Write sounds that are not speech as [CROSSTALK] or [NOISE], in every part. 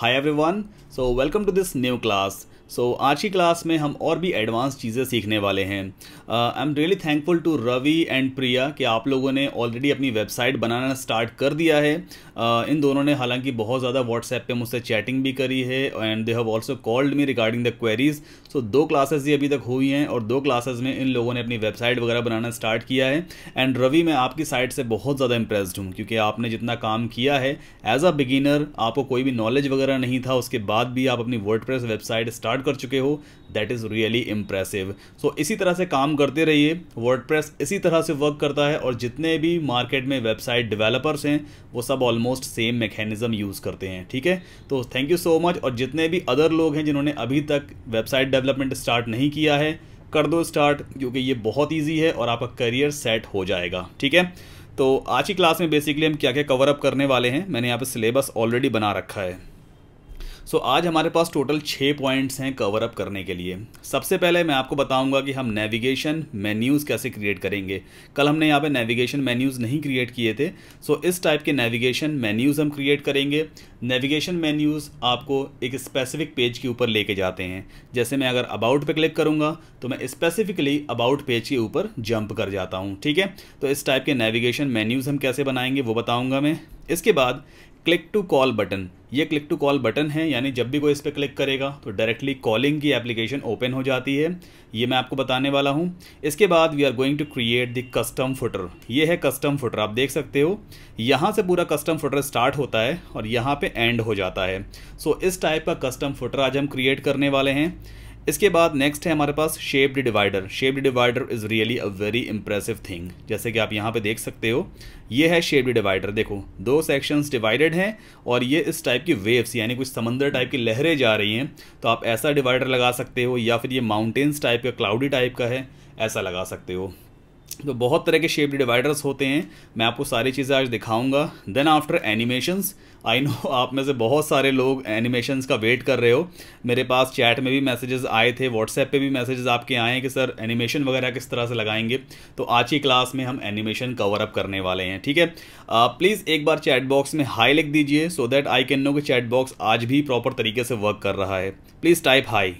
Hi everyone so welcome to this new class so आज की class में हम और भी एडवांस चीज़ें सीखने वाले हैं I am really thankful to Ravi and Priya कि आप लोगों ने ऑलरेडी अपनी वेबसाइट बनाना स्टार्ट कर दिया है uh, इन दोनों ने हालांकि बहुत ज़्यादा व्हाट्सएप पे मुझसे चैटिंग भी करी है and they have also called me regarding the queries so so, दो क्लासेस ये अभी तक हुई हैं और दो क्लासेस में इन लोगों ने अपनी वेबसाइट वगैरह बनाना स्टार्ट किया है एंड रवि मैं आपकी साइट से बहुत ज़्यादा इंप्रेस्ड हूँ क्योंकि आपने जितना काम किया है एज अ बिगिनर आपको कोई भी नॉलेज वगैरह नहीं था उसके बाद भी आप अपनी वर्ड वेबसाइट स्टार्ट कर चुके हो that is really impressive so इसी तरह से काम करते रहिए वर्ड इसी तरह से वर्क करता है और जितने भी मार्केट में वेबसाइट डिवेलपर्स हैं वो सब ऑलमोस्ट सेम मैकेनिज़्म यूज़ करते हैं ठीक है तो थैंक यू सो मच और जितने भी अदर लोग हैं जिन्होंने अभी तक वेबसाइट डेवलपमेंट स्टार्ट नहीं किया है कर दो स्टार्ट क्योंकि ये बहुत ईजी है और आपका करियर सेट हो जाएगा ठीक है तो आज की क्लास में बेसिकली हम क्या क्या कवर अप करने वाले हैं मैंने यहाँ पे सिलेबस ऑलरेडी बना रखा है सो so, आज हमारे पास टोटल छः पॉइंट्स हैं कवर अप करने के लिए सबसे पहले मैं आपको बताऊंगा कि हम नेविगेशन मेन्यूज़ कैसे क्रिएट करेंगे कल हमने यहाँ पे नेविगेशन मेन्यूज़ नहीं क्रिएट किए थे सो so, इस टाइप के नेविगेशन मेन्यूज़ हम क्रिएट करेंगे नेविगेशन मेन्यूज़ आपको एक स्पेसिफिक पेज के ऊपर लेके जाते हैं जैसे मैं अगर अबाउट पर क्लिक करूँगा तो मैं स्पेसिफिकली अबाउट पेज के ऊपर जंप कर जाता हूँ ठीक है तो इस टाइप के नेविगेशन मेन्यूज़ हम कैसे बनाएंगे वो बताऊँगा मैं इसके बाद क्लिक टू कॉल बटन ये क्लिक टू कॉल बटन है यानी जब भी कोई इस पर क्लिक करेगा तो डायरेक्टली कॉलिंग की एप्लीकेशन ओपन हो जाती है ये मैं आपको बताने वाला हूँ इसके बाद we are going to create the custom footer ये है कस्टम फुटर आप देख सकते हो यहाँ से पूरा कस्टम फुटर स्टार्ट होता है और यहाँ पे एंड हो जाता है सो so, इस टाइप का कस्टम फुटर आज हम क्रिएट करने वाले हैं इसके बाद नेक्स्ट है हमारे पास shaped divider shaped divider is really a very impressive thing जैसे कि आप यहाँ पे देख सकते हो ये है शेप्ड डिवाइडर देखो दो सेक्शंस डिवाइडेड हैं और ये इस टाइप की वेव्स यानी कुछ समंदर टाइप की लहरें जा रही हैं तो आप ऐसा डिवाइडर लगा सकते हो या फिर ये माउंटेन्स टाइप का क्लाउडी टाइप का है ऐसा लगा सकते हो तो बहुत तरह के शेप्ड डिवाइडर्स होते हैं मैं आपको सारी चीज़ें आज दिखाऊंगा then after animations I know [LAUGHS] आप में से बहुत सारे लोग एनिमेशंस का वेट कर रहे हो मेरे पास चैट में भी मैसेजेस आए थे व्हाट्सएप पे भी मैसेजेस आपके आए हैं कि सर एनिमेशन वगैरह किस तरह से लगाएंगे तो आज की क्लास में हम एनिमेशन कवर अप करने वाले हैं ठीक है प्लीज़ uh, एक बार चैट बॉक्स में हाई लिख दीजिए so that I can know कि चैट बॉक्स आज भी प्रॉपर तरीके से वर्क कर रहा है please type hi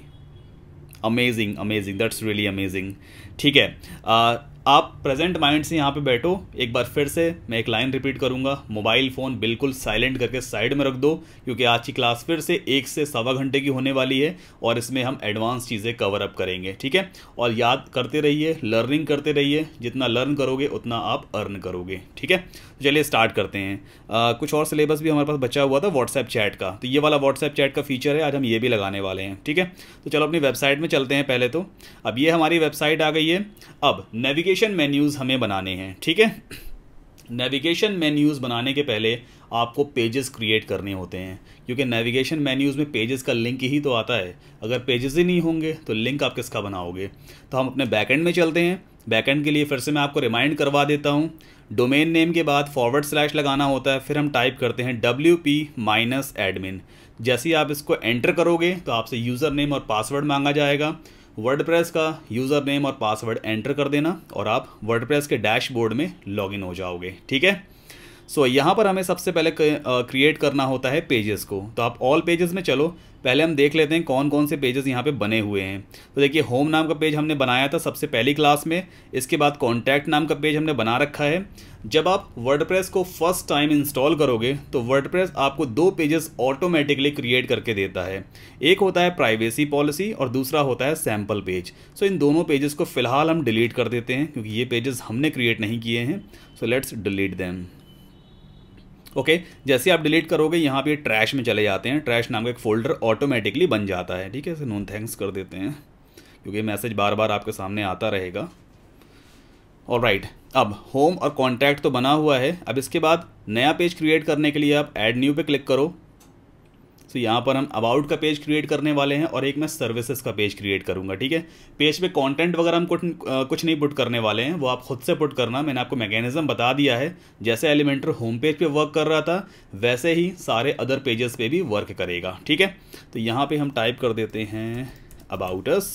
amazing amazing that's really amazing ठीक है uh, आप प्रेजेंट माइंड से यहाँ पे बैठो एक बार फिर से मैं एक लाइन रिपीट करूँगा मोबाइल फ़ोन बिल्कुल साइलेंट करके साइड में रख दो क्योंकि आज की क्लास फिर से एक से सवा घंटे की होने वाली है और इसमें हम एडवांस चीज़ें कवर अप करेंगे ठीक है और याद करते रहिए लर्निंग करते रहिए जितना लर्न करोगे उतना आप अर्न करोगे ठीक है चलिए स्टार्ट करते हैं आ, कुछ और सिलेबस भी हमारे पास बचा हुआ था व्हाट्सएप चैट का तो ये वाला व्हाट्सएप चैट का फीचर है आज हम ये भी लगाने वाले हैं ठीक है तो चलो अपनी वेबसाइट में चलते हैं पहले तो अब ये हमारी वेबसाइट आ गई है अब नेविगेशन मेन्यूज़ हमें बनाने हैं ठीक है नेविगेशन मेन्यूज़ बनाने के पहले आपको पेजेस क्रिएट करने होते हैं क्योंकि नेविगेशन मेन्यूज़ में पेजेस का लिंक ही तो आता है अगर पेजेस ही नहीं होंगे तो लिंक आप किसका बनाओगे तो हम अपने बैकएंड में चलते हैं बैकएंड के लिए फिर से मैं आपको रिमाइंड करवा देता हूँ डोमेन नेम के बाद फॉरवर्ड स्लैश लगाना होता है फिर हम टाइप करते हैं डब्ल्यू पी माइनस एडमिन जैसे ही आप इसको एंटर करोगे तो आपसे यूज़र नेम और पासवर्ड मांगा जाएगा प्रेस का यूज़र नेम और पासवर्ड एंटर कर देना और आप प्रेस के डैशबोर्ड में लॉगिन हो जाओगे ठीक है सो so, यहाँ पर हमें सबसे पहले क्रिएट करना होता है पेजेस को तो आप ऑल पेजेस में चलो पहले हम देख लेते हैं कौन कौन से पेजेस यहाँ पे बने हुए हैं तो देखिए होम नाम का पेज हमने बनाया था सबसे पहली क्लास में इसके बाद कॉन्टैक्ट नाम का पेज हमने बना रखा है जब आप वर्डप्रेस को फर्स्ट टाइम इंस्टॉल करोगे तो वर्डप्रेस आपको दो पेजेस ऑटोमेटिकली क्रिएट करके देता है एक होता है प्राइवेसी पॉलिसी और दूसरा होता है सैम्पल पेज सो इन दोनों पेजेस को फिलहाल हम डिलीट कर देते हैं क्योंकि ये पेजेस हमने क्रिएट नहीं किए हैं so let's delete them okay okay, जैसे आप डिलीट करोगे यहाँ पे ट्रैश में चले जाते हैं ट्रैश नाम का एक फ़ोल्डर ऑटोमेटिकली बन जाता है ठीक है इसे नोन थैंक्स कर देते हैं क्योंकि मैसेज बार बार आपके सामने आता रहेगा और राइट अब होम और कॉन्टैक्ट तो बना हुआ है अब इसके बाद नया पेज क्रिएट करने के लिए आप एड न्यू पे क्लिक करो सो यहाँ पर हम अबाउट का पेज क्रिएट करने वाले हैं और एक मैं सर्विसेज का पेज क्रिएट करूँगा ठीक है पेज पे कंटेंट वगैरह हम कुछ कुछ नहीं पुट करने वाले हैं वो आप खुद से पुट करना मैंने आपको मैकेनिज्म बता दिया है जैसे एलिमेंटर होम पेज पे वर्क कर रहा था वैसे ही सारे अदर पेजेस पे भी वर्क करेगा ठीक है तो यहाँ पर हम टाइप कर देते हैं अबाउटस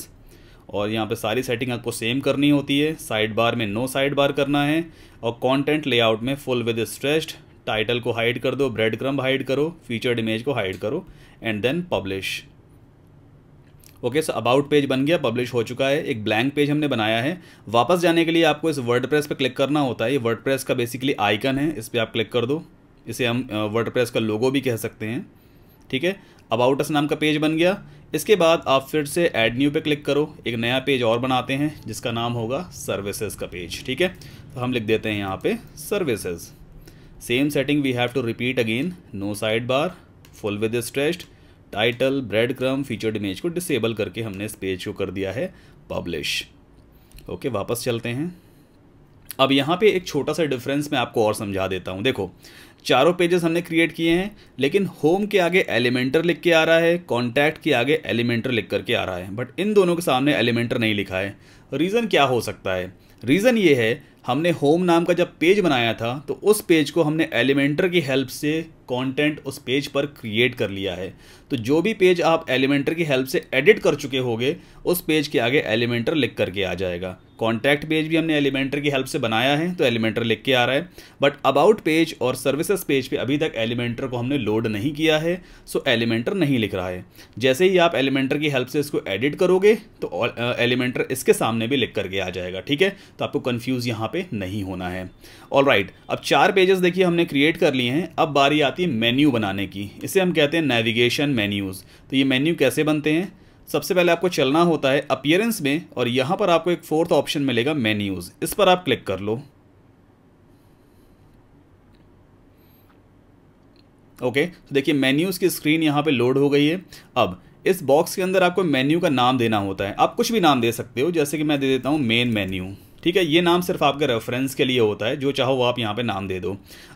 और यहाँ पे सारी सेटिंग आपको सेम करनी होती है साइड बार में नो साइड बार करना है और कंटेंट लेआउट में फुल विद स्ट्रेस्ड टाइटल को हाइड कर दो ब्रेड क्रम हाइड करो फीचर्ड इमेज को हाइड करो and then publish okay so about page बन गया पब्लिश हो चुका है एक ब्लैंक पेज हमने बनाया है वापस जाने के लिए आपको इस वर्ड प्रेस पर क्लिक करना होता है ये वर्ड प्रेस का बेसिकली आइकन है इस पर आप क्लिक कर दो इसे हम वर्ड प्रेस का लोगो भी कह सकते हैं ठीक है अबाउट अस नाम का पेज बन गया इसके बाद आप फिर से एड न्यू पे क्लिक करो एक नया पेज और बनाते हैं जिसका नाम होगा सर्विसेज का पेज ठीक है तो हम लिख देते हैं यहाँ पे services setting we have to repeat again no sidebar full width stretched title breadcrumb featured image को डिसेबल करके हमने इस पेज को कर दिया है पब्लिश ओके वापस चलते हैं अब यहाँ पे एक छोटा सा डिफरेंस मैं आपको और समझा देता हूँ देखो चारों पेजेस हमने क्रिएट किए हैं लेकिन होम के आगे एलिमेंटर लिख के आ रहा है कॉन्टैक्ट के आगे एलिमेंटर लिख करके आ रहा है बट इन दोनों के सामने एलिमेंटर नहीं लिखा है रीज़न क्या हो सकता है रीज़न ये है हमने होम नाम का जब पेज बनाया था तो उस पेज को हमने एलिमेंटर की हेल्प से कंटेंट उस पेज पर क्रिएट कर लिया है तो जो भी पेज आप एलिमेंटर की हेल्प से एडिट कर चुके होंगे उस पेज के आगे एलिमेंटर लिख करके आ जाएगा कॉन्टैक्ट पेज भी हमने एलिमेंटर की हेल्प से बनाया है तो एलिमेंटर लिख के आ रहा है बट अबाउट पेज और सर्विसेज पेज पे अभी तक एलिमेंटर को हमने लोड नहीं किया है सो एलिमेंटर नहीं लिख रहा है जैसे ही आप एलिमेंटर की हेल्प से इसको एडिट करोगे तो एलिमेंटर uh, इसके सामने भी लिख करके आ जाएगा ठीक है तो आपको कन्फ्यूज़ यहाँ पर नहीं होना है ऑल राइट अब चार पेजेस देखिए हमने क्रिएट कर लिए हैं अब बारी आती है मेन्यू बनाने की इसे हम कहते हैं नेविगेशन मेन्यूज़ तो ये मेन्यू कैसे बनते हैं सबसे पहले आपको चलना होता है अपियरेंस में और यहाँ पर आपको एक फोर्थ ऑप्शन मिलेगा मेन्यूज़ इस पर आप क्लिक कर लो ओके तो देखिए मेन्यूज़ की स्क्रीन यहाँ पे लोड हो गई है अब इस बॉक्स के अंदर आपको मेन्यू का नाम देना होता है आप कुछ भी नाम दे सकते हो जैसे कि मैं दे देता हूँ मेन मेन्यू ठीक है ये नाम सिर्फ आपके रेफरेंस के लिए होता है जो चाहो आप यहाँ पे नाम दे दो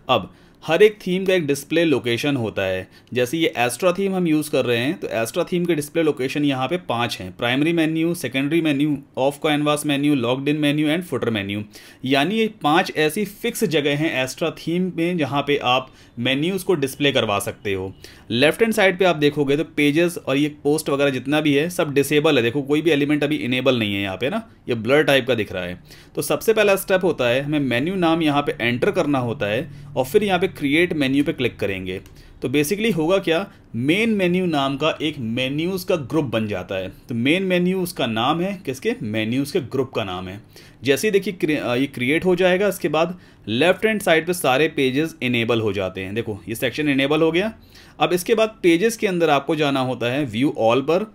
अब हर एक थीम का एक डिस्प्ले लोकेशन होता है जैसे ये एस्ट्रा थीम हम यूज़ कर रहे हैं तो एस्ट्रा थीम के डिस्प्ले लोकेशन यहाँ पे पांच हैं primary menu secondary menu off canvas menu logged in menu and footer menu यानी ये पांच ऐसी फिक्स जगह हैं एस्ट्रा थीम में जहाँ पे आप मेन्यूज़ को डिस्प्ले करवा सकते हो लेफ्ट एंड साइड पर आप देखोगे तो पेजेस और ये पोस्ट वगैरह जितना भी है सब डिसेबल है देखो कोई भी एलिमेंट अभी इनेबल नहीं है यहाँ पर ना ये ब्लर टाइप का दिख रहा है तो सबसे पहला स्टेप होता है हमें मेन्यू नाम यहाँ पर एंटर करना होता है और फिर यहाँ पर क्रिएट मेन्यू पे क्लिक करेंगे तो बेसिकली होगा क्या मेन मेन्यू नाम का एक मेन्यूज़ का ग्रुप बन जाता है तो मेन मेन्यू उसका नाम है किसके मेन्यूज़ के ग्रुप का नाम है जैसे ही देखिए ये क्रिएट हो जाएगा इसके बाद लेफ्ट हैंड साइड पे सारे पेजेस इनेबल हो जाते हैं देखो ये सेक्शन इनेबल हो गया अब इसके बाद पेजेस के अंदर आपको जाना होता है व्यू ऑल पर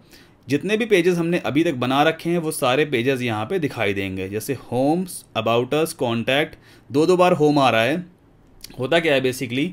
जितने भी पेजेस हमने अभी तक बना रखे हैं वो सारे पेजेस यहाँ पे दिखाई देंगे जैसे होम्स अबाउटर्स कॉन्टैक्ट दो दो बार होम आ रहा है होता क्या है बेसिकली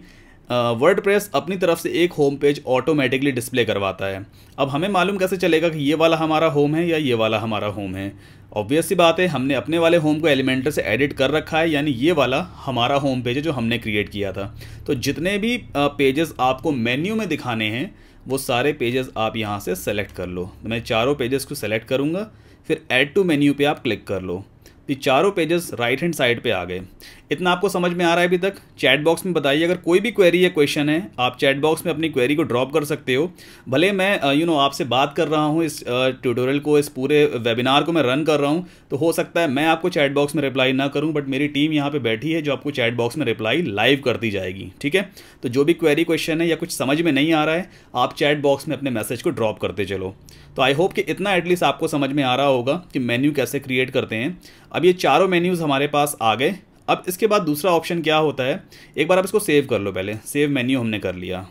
वर्ड प्रेस अपनी तरफ से एक होम पेज ऑटोमेटिकली डिस्प्ले करवाता है अब हमें मालूम कैसे चलेगा कि ये वाला हमारा होम है या ये वाला हमारा होम है ऑब्वियस सी बात है हमने अपने वाले होम को एलिमेंटर से एडिट कर रखा है यानी ये वाला हमारा होम पेज है जो हमने क्रिएट किया था तो जितने भी पेजेस आपको मेन्यू में दिखाने हैं वो सारे पेजेस आप यहाँ से सेलेक्ट कर लो तो मैं चारों पेजेस को सेलेक्ट करूँगा फिर एड टू मेन्यू पर आप क्लिक कर लो तो ये चारों पेजेस राइट हैंड साइड पे आ गए इतना आपको समझ में आ रहा है अभी तक चैट बॉक्स में बताइए अगर कोई भी क्वेरी या क्वेश्चन है आप चैट बॉक्स में अपनी क्वेरी को ड्रॉप कर सकते हो भले मैं यू you नो know, आपसे बात कर रहा हूँ इस ट्यूटोरियल को इस पूरे वेबिनार को मैं रन कर रहा हूँ तो हो सकता है मैं आपको चैट बॉक्स में रिप्लाई ना करूँ बट मेरी टीम यहाँ पर बैठी है जो आपको चैट बॉक्स में रिप्लाई लाइव कर दी जाएगी ठीक है तो जो भी क्वेरी क्वेश्चन है या कुछ समझ में नहीं आ रहा है आप चैट बॉक्स में अपने मैसेज को ड्रॉप करते चलो तो आई होप कि इतना एटलीस्ट आपको समझ में आ रहा होगा कि मेन्यू कैसे क्रिएट करते हैं अब ये चारों मेन्यूज़ हमारे पास आ गए अब इसके बाद दूसरा ऑप्शन क्या होता है एक बार आप इसको सेव कर लो पहले सेव मेन्यू हमने कर लिया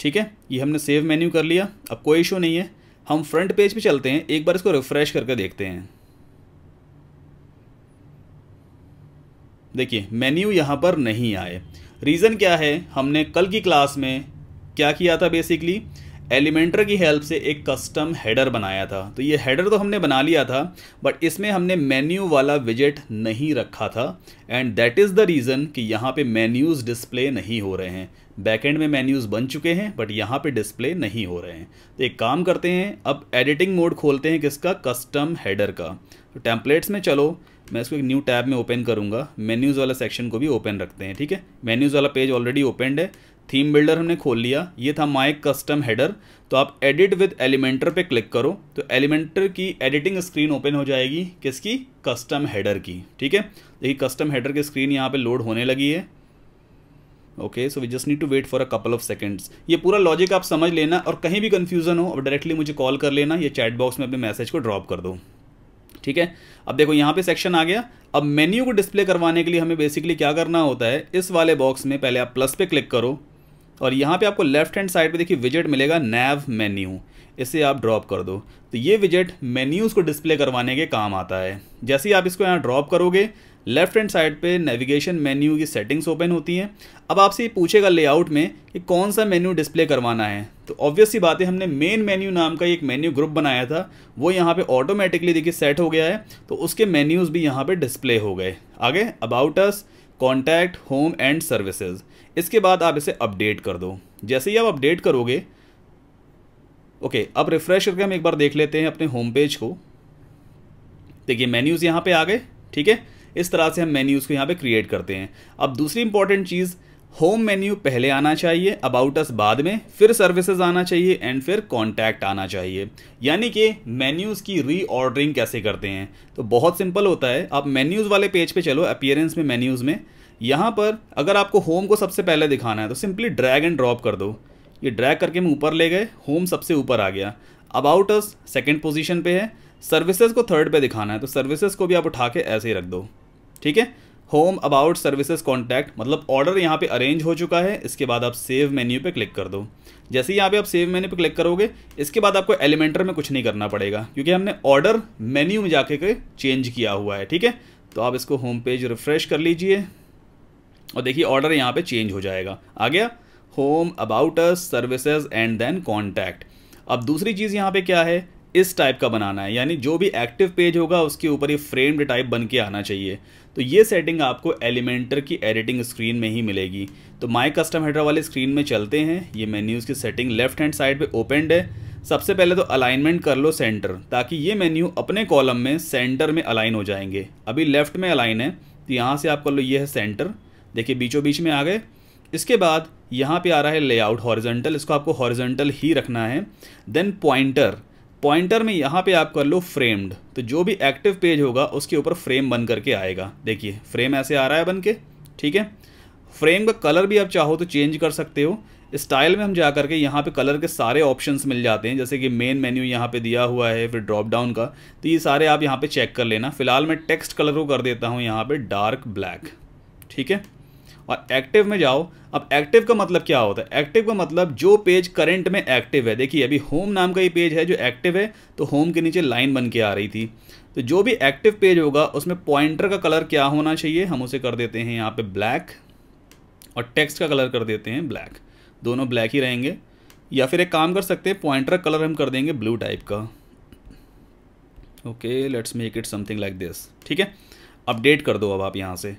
ठीक है ये हमने सेव मेन्यू कर लिया अब कोई इशू नहीं है हम फ्रंट पेज पे चलते हैं एक बार इसको रिफ्रेश करके देखते हैं देखिए मेन्यू यहाँ पर नहीं आए रीज़न क्या है हमने कल की क्लास में क्या किया था बेसिकली एलिमेंटर की हेल्प से एक कस्टम हेडर बनाया था तो ये हेडर तो हमने बना लिया था बट इसमें हमने मेन्यू वाला विजेट नहीं रखा था and that is the reason कि यहाँ पे मेन्यूज़ डिस्प्ले नहीं हो रहे हैं बैकएंड में मेन्यूज़ बन चुके हैं बट यहाँ पे डिस्प्ले नहीं हो रहे हैं तो एक काम करते हैं अब एडिटिंग मोड खोलते हैं किसका कस्टम हेडर का तो टेम्पलेट्स में चलो मैं इसको एक न्यू टैब में ओपन करूंगा मेन्यूज़ वाला सेक्शन को भी ओपन रखते हैं ठीक है मेन्यूज़ वाला पेज ऑलरेडी ओपनड है थीम बिल्डर हमने खोल लिया ये था माई कस्टम हेडर तो आप एडिट विद एलिमेंटर पे क्लिक करो तो एलिमेंटर की एडिटिंग स्क्रीन ओपन हो जाएगी किसकी कस्टम हेडर की ठीक है देखिए कस्टम हेडर की स्क्रीन यहाँ पे लोड होने लगी है okay so we just need to wait for a couple of seconds ये पूरा लॉजिक आप समझ लेना और कहीं भी कन्फ्यूजन हो और डायरेक्टली मुझे कॉल कर लेना या चैट बॉक्स में अपने मैसेज को ड्रॉप कर दो ठीक है अब देखो यहाँ पे सेक्शन आ गया अब मेन्यू को डिस्प्ले करवाने के लिए हमें बेसिकली क्या करना होता है इस वाले बॉक्स में पहले आप प्लस पे क्लिक करो और यहाँ पे आपको लेफ्ट हैंड साइड पे देखिए विजेट मिलेगा नैव मेन्यू इसे आप ड्रॉप कर दो तो ये विजेट मेन्यूज़ को डिस्प्ले करवाने के काम आता है जैसे ही आप इसको यहाँ ड्रॉप करोगे लेफ्ट हैंड साइड पे नेविगेशन मेन्यू की सेटिंग्स ओपन होती हैं अब आपसे ये पूछेगा लेआउट में कि कौन सा मेन्यू डिस्प्ले करवाना है तो ऑब्वियस सी बात है हमने मेन मेन्यू नाम का एक मेन्यू ग्रुप बनाया था वो यहाँ पे ऑटोमेटिकली देखिए सेट हो गया है तो उसके मेन्यूज़ भी यहाँ पे डिस्प्ले हो गए आगे about us contact home and services इसके बाद आप इसे अपडेट कर दो जैसे ही आप अपडेट करोगे ओके अब रिफ़्रेश करके हम एक बार देख लेते हैं अपने होम पेज को देखिए मेन्यूज़ यहाँ पे आ गए ठीक है इस तरह से हम मेन्यूज़ को यहाँ पे क्रिएट करते हैं अब दूसरी इंपॉर्टेंट चीज़ होम मेन्यू पहले आना चाहिए अबाउट अस बाद में फिर सर्विसेज आना चाहिए एंड फिर कॉन्टैक्ट आना चाहिए यानी कि मेन्यूज़ की रीऑर्डरिंग कैसे करते हैं तो बहुत सिंपल होता है आप मेन्यूज़ वाले पेज पे चलो अपियरेंस में मेन्यूज़ में यहाँ पर अगर आपको होम को सबसे पहले दिखाना है तो सिंपली ड्रैग एंड ड्रॉप कर दो ये ड्रैग करके हम ऊपर ले गए होम सबसे ऊपर आ गया अबाउट अस सेकेंड पोजिशन पर है सर्विसेज को थर्ड पर दिखाना है तो सर्विसेज को भी आप उठा के ऐसे ही रख दो ठीक है होम अबाउट सर्विसेज कॉन्टैक्ट मतलब ऑर्डर यहाँ पे अरेंज हो चुका है इसके बाद आप सेव मेन्यू पे क्लिक कर दो जैसे ही यहाँ पे आप सेव मेन्यू पे क्लिक करोगे इसके बाद आपको एलिमेंटर में कुछ नहीं करना पड़ेगा क्योंकि हमने ऑर्डर मेन्यू में जाके के चेंज किया हुआ है ठीक है तो आप इसको होम पेज रिफ्रेश कर लीजिए और देखिए ऑर्डर यहाँ पे चेंज हो जाएगा आ गया home about us services and then contact अब दूसरी चीज़ यहाँ पे क्या है इस टाइप का बनाना है यानी जो भी एक्टिव पेज होगा उसके ऊपर ये फ्रेम्ड टाइप बन के आना चाहिए तो ये सेटिंग आपको एलिमेंटर की एडिटिंग स्क्रीन में ही मिलेगी तो माई कस्टम हेडर वाले स्क्रीन में चलते हैं ये मेन्यूज़ की सेटिंग लेफ्ट हैंड साइड पे ओपेंड है सबसे पहले तो अलाइनमेंट कर लो सेंटर ताकि ये मेन्यू अपने कॉलम में सेंटर में अलाइन हो जाएंगे अभी लेफ्ट में अलाइन है तो यहाँ से आप कर लो ये है सेंटर देखिए बीचों बीच में आ गए इसके बाद यहाँ पे आ रहा है लेआउट हॉरिजेंटल इसको आपको हॉरिजेंटल ही रखना है देन पॉइंटर पॉइंटर में यहाँ पे आप कर लो फ्रेम्ड तो जो भी एक्टिव पेज होगा उसके ऊपर फ्रेम बन करके आएगा देखिए फ्रेम ऐसे आ रहा है बन के ठीक है फ्रेम का कलर भी आप चाहो तो चेंज कर सकते हो स्टाइल में हम जा करके यहाँ पे कलर के सारे ऑप्शंस मिल जाते हैं जैसे कि मेन मेन्यू यहाँ पे दिया हुआ है फिर ड्रॉप डाउन का तो ये सारे आप यहाँ पे चेक कर लेना फिलहाल मैं टेक्स्ट कलर को कर देता हूँ यहाँ पे डार्क ब्लैक ठीक है और एक्टिव में जाओ अब एक्टिव का मतलब क्या होता है एक्टिव का मतलब जो पेज करंट में एक्टिव है देखिए अभी होम नाम का ये पेज है जो एक्टिव है तो होम के नीचे लाइन बन के आ रही थी तो जो भी एक्टिव पेज होगा उसमें पॉइंटर का कलर क्या होना चाहिए हम उसे कर देते हैं यहाँ पे ब्लैक और टेक्स्ट का कलर कर देते हैं ब्लैक दोनों ब्लैक ही रहेंगे या फिर एक काम कर सकते हैं पॉइंटर कलर हम कर देंगे ब्लू टाइप का okay let's make it something like this ठीक है अपडेट कर दो अब आप यहाँ से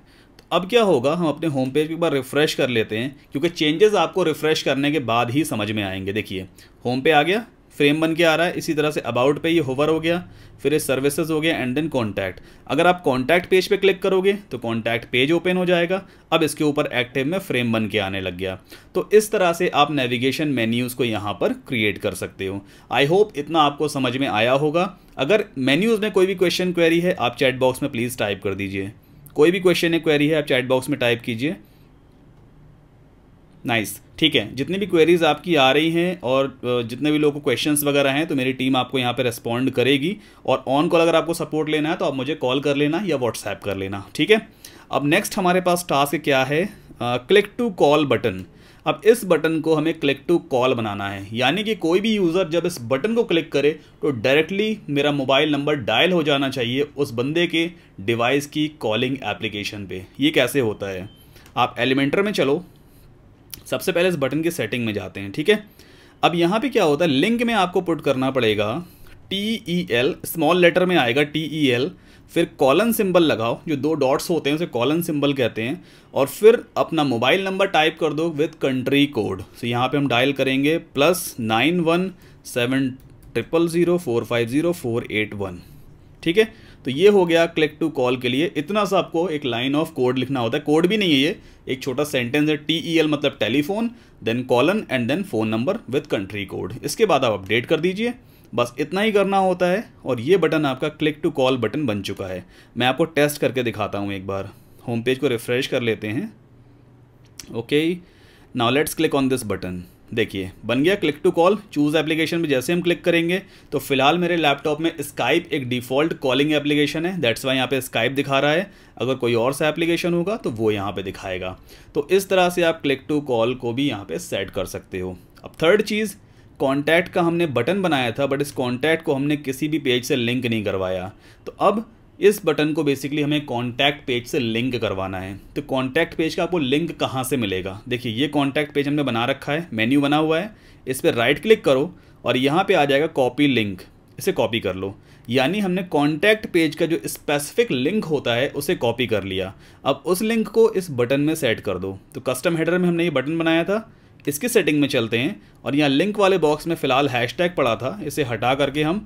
अब क्या होगा हम अपने होम पेज एक बार रिफ़्रेश कर लेते हैं क्योंकि चेंजेस आपको रिफ़्रेश करने के बाद ही समझ में आएंगे देखिए होम पे आ गया फ्रेम बन के आ रहा है इसी तरह से अबाउट पे ये होवर हो गया फिर ये सर्विसेज हो गया एंड देन कॉन्टैक्ट अगर आप कॉन्टैक्ट पेज पे क्लिक करोगे तो कॉन्टैक्ट पेज ओपन हो जाएगा अब इसके ऊपर एक्टिव में फ्रेम बन के आने लग गया तो इस तरह से आप नेविगेशन मेन्यूज़ को यहाँ पर क्रिएट कर सकते हो आई होप इतना आपको समझ में आया होगा अगर मेन्यूज़ में कोई भी क्वेश्चन क्वेरी है आप चैट बॉक्स में प्लीज़ टाइप कर दीजिए कोई भी क्वेश्चन है क्वेरी है आप चैट बॉक्स में टाइप कीजिए नाइस ठीक है जितनी भी क्वेरीज आपकी आ रही हैं और जितने भी लोगों को क्वेश्चंस वगैरह हैं तो मेरी टीम आपको यहाँ पे रेस्पॉन्ड करेगी और ऑन कॉल अगर आपको सपोर्ट लेना है तो आप मुझे कॉल कर लेना या व्हाट्सएप कर लेना ठीक है अब नेक्स्ट हमारे पास टास्क क्या है क्लिक टू कॉल बटन अब इस बटन को हमें क्लिक टू कॉल बनाना है यानी कि कोई भी यूज़र जब इस बटन को क्लिक करे तो डायरेक्टली मेरा मोबाइल नंबर डायल हो जाना चाहिए उस बंदे के डिवाइस की कॉलिंग एप्लीकेशन पे ये कैसे होता है आप एलिमेंटर में चलो सबसे पहले इस बटन की सेटिंग में जाते हैं ठीक है अब यहाँ पर क्या होता है लिंक में आपको पुट करना पड़ेगा T E L small letter में आएगा टी ई एल फिर कॉलन सिंबल लगाओ जो दो डॉट्स होते हैं उसे कॉलन सिंबल कहते हैं और फिर अपना मोबाइल नंबर टाइप कर दो विद कंट्री कोड सो यहाँ पे हम डायल करेंगे plus nine one seven triple zero four five zero four eight one ठीक है तो ये हो गया क्लिक टू कॉल के लिए इतना सा आपको एक लाइन ऑफ कोड लिखना होता है कोड भी नहीं है ये एक छोटा सेंटेंस है टी ई एल मतलब telephone then colon and then phone number with country code इसके बाद आप अपडेट कर दीजिए बस इतना ही करना होता है और ये बटन आपका क्लिक टू कॉल बटन बन चुका है मैं आपको टेस्ट करके दिखाता हूँ एक बार होम पेज को रिफ़्रेश कर लेते हैं okay now let's click on this button देखिए बन गया click to call choose application में जैसे हम क्लिक करेंगे तो फिलहाल मेरे लैपटॉप में स्काइप एक डिफ़ॉल्ट कॉलिंग एप्लीकेशन है दैट्स वाई यहाँ पे स्काइप दिखा रहा है अगर कोई और सा एप्लीकेशन होगा तो वो यहाँ पे दिखाएगा तो इस तरह से आप क्लिक टू कॉल को भी यहाँ पे सेट कर सकते हो अब थर्ड चीज़ कॉन्टैक्ट का हमने बटन बनाया था बट इस कॉन्टैक्ट को हमने किसी भी पेज से लिंक नहीं करवाया तो अब इस बटन को बेसिकली हमें कॉन्टैक्ट पेज से लिंक करवाना है तो कॉन्टैक्ट पेज का आपको लिंक कहाँ से मिलेगा देखिए ये कॉन्टैक्ट पेज हमने बना रखा है मेन्यू बना हुआ है इस पर राइट क्लिक करो और यहाँ पे आ जाएगा कॉपी लिंक इसे कॉपी कर लो यानी हमने कॉन्टैक्ट पेज का जो स्पेसिफिक लिंक होता है उसे कॉपी कर लिया अब उस लिंक को इस बटन में सेट कर दो तो कस्टम हेडर में हमने ये बटन बनाया था इसकी सेटिंग में चलते हैं और यहाँ लिंक वाले बॉक्स में फ़िलहाल हैशटैग पड़ा था इसे हटा करके हम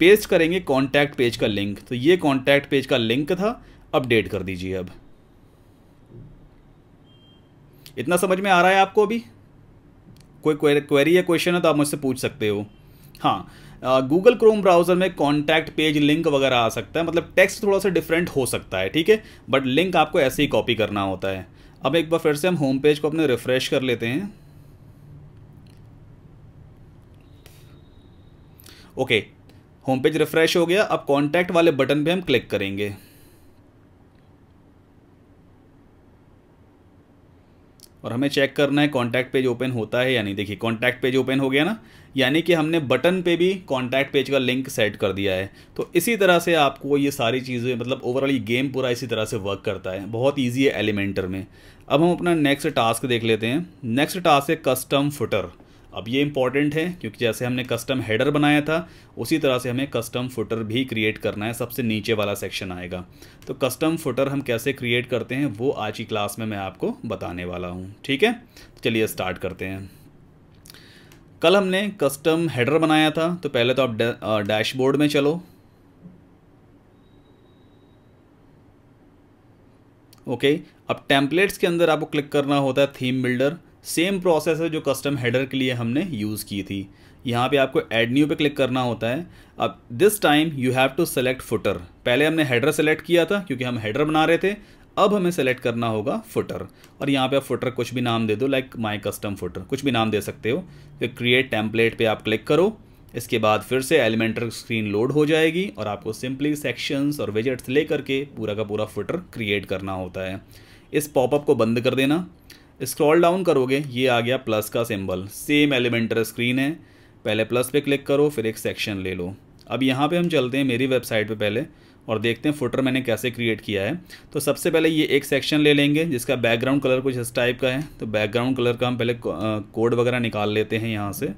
पेस्ट करेंगे कॉन्टैक्ट पेज का लिंक तो ये कॉन्टैक्ट पेज का लिंक था अपडेट कर दीजिए अब इतना समझ में आ रहा है आपको अभी कोई क्वेरी या क्वेश्चन है तो आप मुझसे पूछ सकते हो हाँ गूगल क्रोम ब्राउज़र में कॉन्टैक्ट पेज लिंक वगैरह आ सकता है मतलब टेक्स्ट थोड़ा सा डिफरेंट हो सकता है ठीक है बट लिंक आपको ऐसे ही कॉपी करना होता है अब एक बार फिर से हम होम पेज को अपने रिफ़्रेश कर लेते हैं ओके होम पेज रिफ्रेश हो गया अब कॉन्टैक्ट वाले बटन पे हम क्लिक करेंगे और हमें चेक करना है कॉन्टैक्ट पेज ओपन होता है या नहीं देखिए कॉन्टैक्ट पेज ओपन हो गया ना यानी कि हमने बटन पे भी कॉन्टैक्ट पेज का लिंक सेट कर दिया है तो इसी तरह से आपको ये सारी चीज़ें मतलब ओवरऑल ये गेम पूरा इसी तरह से वर्क करता है बहुत ईजी है एलिमेंटर में अब हम अपना नेक्स्ट टास्क देख लेते हैं नेक्स्ट टास्क है कस्टम फुटर अब ये इंपॉर्टेंट है क्योंकि जैसे हमने कस्टम हेडर बनाया था उसी तरह से हमें कस्टम फुटर भी क्रिएट करना है सबसे नीचे वाला सेक्शन आएगा तो कस्टम फुटर हम कैसे क्रिएट करते हैं वो आज की क्लास में मैं आपको बताने वाला हूँ ठीक है तो चलिए स्टार्ट करते हैं कल हमने कस्टम हेडर बनाया था तो पहले तो आप डैशबोर्ड में चलो ओके okay. अब टेम्पलेट्स के अंदर आपको क्लिक करना होता है थीम बिल्डर सेम प्रोसेस है जो कस्टम हेडर के लिए हमने यूज़ की थी यहाँ पे आपको एड न्यू पे क्लिक करना होता है अब this time you have to select footer पहले हमने हेडर सेलेक्ट किया था क्योंकि हम हेडर बना रहे थे अब हमें सेलेक्ट करना होगा फुटर और यहाँ पे आप फुटर कुछ भी नाम दे दो लाइक माई कस्टम फुटर कुछ भी नाम दे सकते हो फिर क्रिएट टेम्पलेट पे आप क्लिक करो इसके बाद फिर से एलिमेंटर स्क्रीन लोड हो जाएगी और आपको सिंपली सेक्शंस और विजेट्स ले करके पूरा का पूरा फुटर क्रिएट करना होता है इस पॉपअप को बंद कर देना स्क्रॉल डाउन करोगे ये आ गया प्लस का सिंबल सेम एलिमेंटर स्क्रीन है पहले प्लस पे क्लिक करो फिर एक सेक्शन ले लो अब यहाँ पे हम चलते हैं मेरी वेबसाइट पे पहले और देखते हैं फुटर मैंने कैसे क्रिएट किया है तो सबसे पहले ये एक सेक्शन ले लेंगे जिसका बैकग्राउंड कलर कुछ इस टाइप का है तो बैकग्राउंड कलर का हम पहले कोड वगैरह निकाल लेते हैं यहाँ से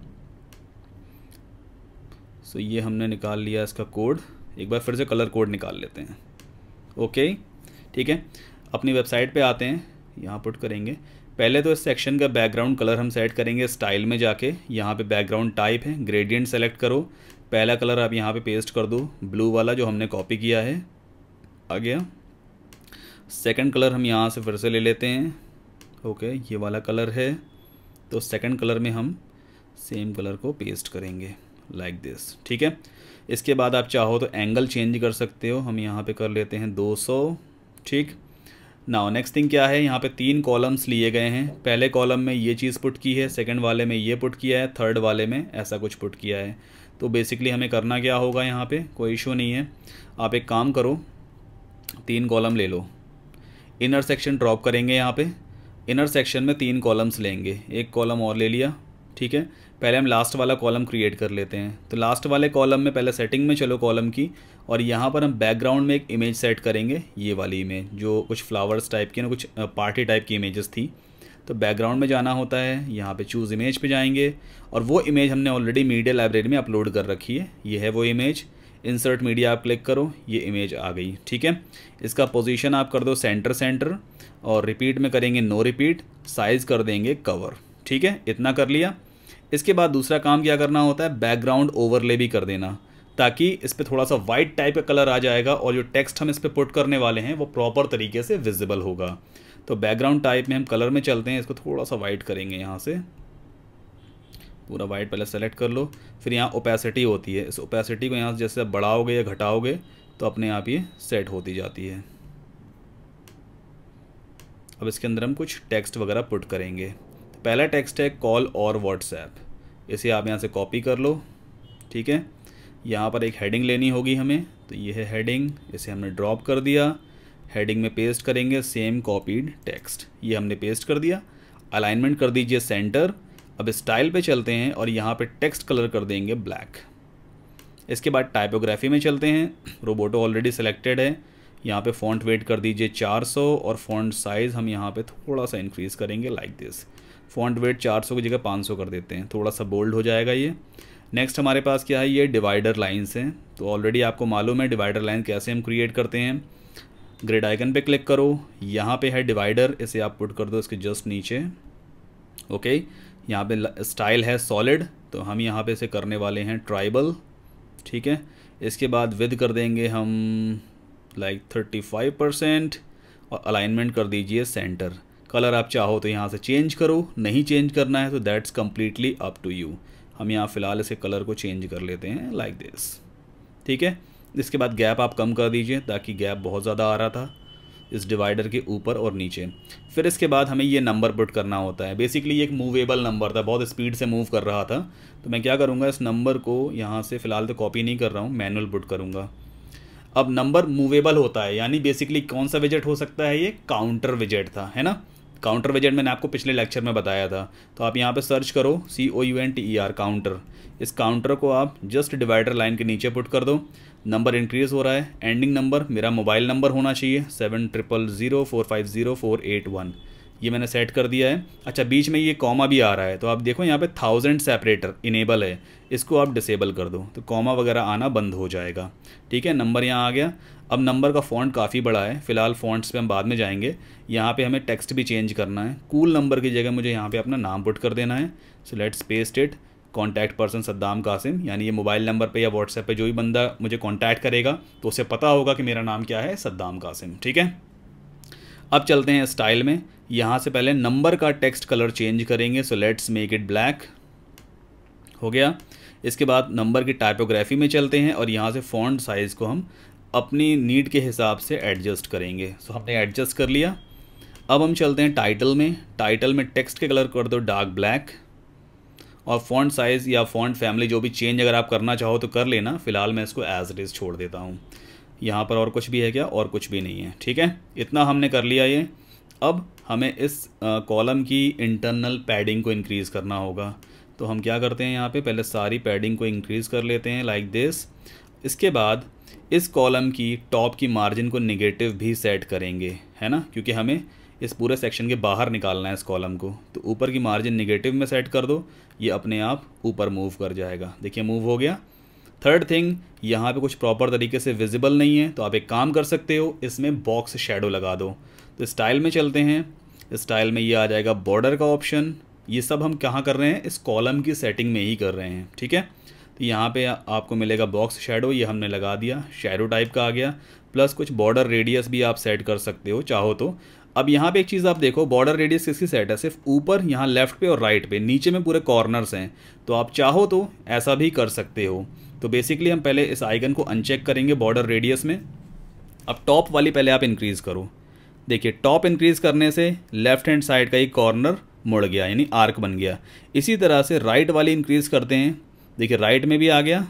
सो ये हमने निकाल लिया इसका कोड एक बार फिर से कलर कोड निकाल लेते हैं ओके ठीक है अपनी वेबसाइट पर आते हैं यहाँ पुट करेंगे पहले तो इस सेक्शन का बैकग्राउंड कलर हम सेट करेंगे स्टाइल में जाके यहाँ पे बैकग्राउंड टाइप है ग्रेडियंट सेलेक्ट करो पहला कलर आप यहाँ पे पेस्ट कर दो ब्लू वाला जो हमने कॉपी किया है आ गया सेकंड कलर हम यहाँ से फिर से ले लेते हैं ओके ये वाला कलर है तो सेकंड कलर में हम सेम कलर को पेस्ट करेंगे लाइक दिस ठीक है इसके बाद आप चाहो तो एंगल चेंज कर सकते हो हम यहाँ पर कर लेते हैं दो ठीक नाउ नेक्स्ट थिंग क्या है यहाँ पे तीन कॉलम्स लिए गए हैं पहले कॉलम में ये चीज़ पुट की है सेकंड वाले में ये पुट किया है थर्ड वाले में ऐसा कुछ पुट किया है तो बेसिकली हमें करना क्या होगा यहाँ पे कोई इशू नहीं है आप एक काम करो तीन कॉलम ले लो इनर सेक्शन ड्रॉप करेंगे यहाँ पे इनर सेक्शन में तीन कॉलम्स लेंगे एक कॉलम और ले लिया ठीक है पहले हम लास्ट वाला कॉलम क्रिएट कर लेते हैं तो लास्ट वाले कॉलम में पहले सेटिंग में चलो कॉलम की और यहाँ पर हम बैकग्राउंड में एक इमेज सेट करेंगे ये वाली इमेज जो कुछ फ्लावर्स टाइप की ना कुछ पार्टी टाइप की इमेजेस थी तो बैकग्राउंड में जाना होता है यहाँ पे चूज़ इमेज पे जाएंगे और वो इमेज हमने ऑलरेडी मीडिया लाइब्रेरी में अपलोड कर रखी है ये है वो इमेज इंसर्ट मीडिया आप क्लिक करो ये इमेज आ गई ठीक है इसका पोजीशन आप कर दो सेंटर सेंटर और रिपीट में करेंगे नो रिपीट साइज़ कर देंगे कवर ठीक है इतना कर लिया इसके बाद दूसरा काम क्या करना होता है बैकग्राउंड ओवरले भी कर देना ताकि इस पर थोड़ा सा वाइट टाइप का कलर आ जाएगा और जो टेक्स्ट हम इस पर पुट करने वाले हैं वो प्रॉपर तरीके से विजिबल होगा तो बैकग्राउंड टाइप में हम कलर में चलते हैं इसको थोड़ा सा वाइट करेंगे यहाँ से पूरा वाइट पहले सेलेक्ट कर लो फिर यहाँ ओपेसिटी होती है इस ओपेसिटी को यहाँ जैसे बढ़ाओगे या घटाओगे तो अपने आप ये सेट होती जाती है अब इसके अंदर हम कुछ टेक्स्ट वगैरह पुट करेंगे पहला टेक्स्ट है कॉल और व्हाट्सएप इसे आप यहाँ से कॉपी कर लो ठीक है यहाँ पर एक हेडिंग लेनी होगी हमें तो ये है हेडिंग इसे हमने ड्रॉप कर दिया हेडिंग में पेस्ट करेंगे सेम कॉपीड टेक्स्ट ये हमने पेस्ट कर दिया अलाइनमेंट कर दीजिए सेंटर अब स्टाइल पे चलते हैं और यहाँ पे टेक्स्ट कलर कर देंगे ब्लैक इसके बाद टाइपोग्राफी में चलते हैं रोबोटो ऑलरेडी सेलेक्टेड है यहाँ पे फॉन्ट वेट कर दीजिए 400 और फॉन्ट साइज़ हम यहाँ पे थोड़ा सा इंक्रीज़ करेंगे लाइक दिस फॉन्ट वेट 400 की जगह 500 कर देते हैं थोड़ा सा बोल्ड हो जाएगा ये नेक्स्ट हमारे पास क्या है ये डिवाइडर लाइन्स हैं तो ऑलरेडी आपको मालूम है डिवाइडर लाइन कैसे हम क्रिएट करते हैं ग्रेड आइकन पे क्लिक करो यहाँ पे है डिवाइडर इसे आप पुट कर दो इसके जस्ट नीचे ओके यहाँ पे स्टाइल है सॉलिड तो हम यहाँ पे इसे करने वाले हैं ट्राइबल ठीक है इसके बाद विद कर देंगे हम लाइक थर्टी फाइव परसेंट और अलाइनमेंट कर दीजिए सेंटर कलर आप चाहो तो यहाँ से चेंज करो नहीं चेंज करना है तो that's completely up to you हम यहाँ फ़िलहाल इसके कलर को चेंज कर लेते हैं लाइक दिस ठीक है इसके बाद गैप आप कम कर दीजिए ताकि गैप बहुत ज़्यादा आ रहा था इस डिवाइडर के ऊपर और नीचे फिर इसके बाद हमें ये नंबर पुट करना होता है बेसिकली ये एक मूवेबल नंबर था बहुत स्पीड से मूव कर रहा था तो मैं क्या करूँगा इस नंबर को यहाँ से फ़िलहाल तो कॉपी नहीं कर रहा हूँ मैनुअल पुट करूँगा अब नंबर मूवेबल होता है यानी बेसिकली कौन सा विजेट हो सकता है ये काउंटर विजेट था है ना काउंटर विजेट मैंने आपको पिछले लेक्चर में बताया था तो आप यहाँ पे सर्च करो C O U N T E R counter इस काउंटर को आप जस्ट डिवाइडर लाइन के नीचे पुट कर दो नंबर इंक्रीज़ हो रहा है एंडिंग नंबर मेरा मोबाइल नंबर होना चाहिए seven triple zero four five zero four eight one ये मैंने सेट कर दिया है अच्छा बीच में ये कॉमा भी आ रहा है तो आप देखो यहाँ पे थाउजेंड सेपरेटर इनेबल है इसको आप डिसेबल कर दो तो कॉमा वगैरह आना बंद हो जाएगा ठीक है नंबर यहाँ आ गया अब नंबर का फ़ॉन्ट काफ़ी बड़ा है फ़िलहाल फ़ॉन्ट्स पे हम बाद में जाएंगे यहाँ पे हमें टेक्स्ट भी चेंज करना है कूल नंबर की जगह मुझे यहाँ पे अपना नाम पुट कर देना है so let space it contact person Saddam Qasim यानी ये मोबाइल नंबर पे या व्हाट्सएप पे जो भी बंदा मुझे कॉन्टैक्ट करेगा तो उसे पता होगा कि मेरा नाम क्या है सद्दाम कासिम ठीक है अब चलते हैं स्टाइल में यहाँ से पहले नंबर का टेक्स्ट कलर चेंज करेंगे so let's make it black हो गया इसके बाद नंबर की टाइपोग्राफी में चलते हैं और यहाँ से फॉन्ट साइज़ को हम अपनी नीड के हिसाब से एडजस्ट करेंगे सो so, हमने एडजस्ट कर लिया अब हम चलते हैं टाइटल में टाइटल में टेक्स्ट के कलर कर दो डार्क ब्लैक और फॉन्ट साइज़ या फॉन्ट फैमिली जो भी चेंज अगर आप करना चाहो तो कर लेना फ़िलहाल मैं इसको एज इट इज़ छोड़ देता हूँ यहाँ पर और कुछ भी है क्या और कुछ भी नहीं है ठीक है इतना हमने कर लिया ये अब हमें इस कॉलम की इंटरनल पैडिंग को इंक्रीज़ करना होगा तो हम क्या करते हैं यहाँ पे पहले सारी पैडिंग को इंक्रीज़ कर लेते हैं लाइक like दिस इसके बाद इस कॉलम की टॉप की मार्जिन को निगेटिव भी सेट करेंगे है ना क्योंकि हमें इस पूरे सेक्शन के बाहर निकालना है इस कॉलम को तो ऊपर की मार्जिन नेगेटिव में सेट कर दो ये अपने आप ऊपर मूव कर जाएगा देखिए मूव हो गया थर्ड थिंग यहाँ पे कुछ प्रॉपर तरीके से विजिबल नहीं है तो आप एक काम कर सकते हो इसमें बॉक्स शेडो लगा दो तो स्टाइल में चलते हैं स्टाइल में ये आ जाएगा बॉर्डर का ऑप्शन ये सब हम कहाँ कर रहे हैं इस कॉलम की सेटिंग में ही कर रहे हैं ठीक है तो यहाँ पे आपको मिलेगा बॉक्स शेडो ये हमने लगा दिया शेडो टाइप का आ गया प्लस कुछ बॉर्डर रेडियस भी आप सेट कर सकते हो चाहो तो अब यहाँ पे एक चीज़ आप देखो बॉर्डर रेडियस किसकी सेट है सिर्फ ऊपर यहाँ लेफ्ट पे और राइट पे नीचे में पूरे कॉर्नर्स हैं तो आप चाहो तो ऐसा भी कर सकते हो तो बेसिकली हम पहले इस आइगन को अनचेक करेंगे बॉर्डर रेडियस में अब टॉप वाली पहले आप इंक्रीज़ करो देखिए टॉप इंक्रीज़ करने से लेफ्ट हैंड साइड का एक कॉर्नर मुड़ गया यानी आर्क बन गया इसी तरह से राइट वाली इंक्रीज़ करते हैं देखिए राइट में भी आ गया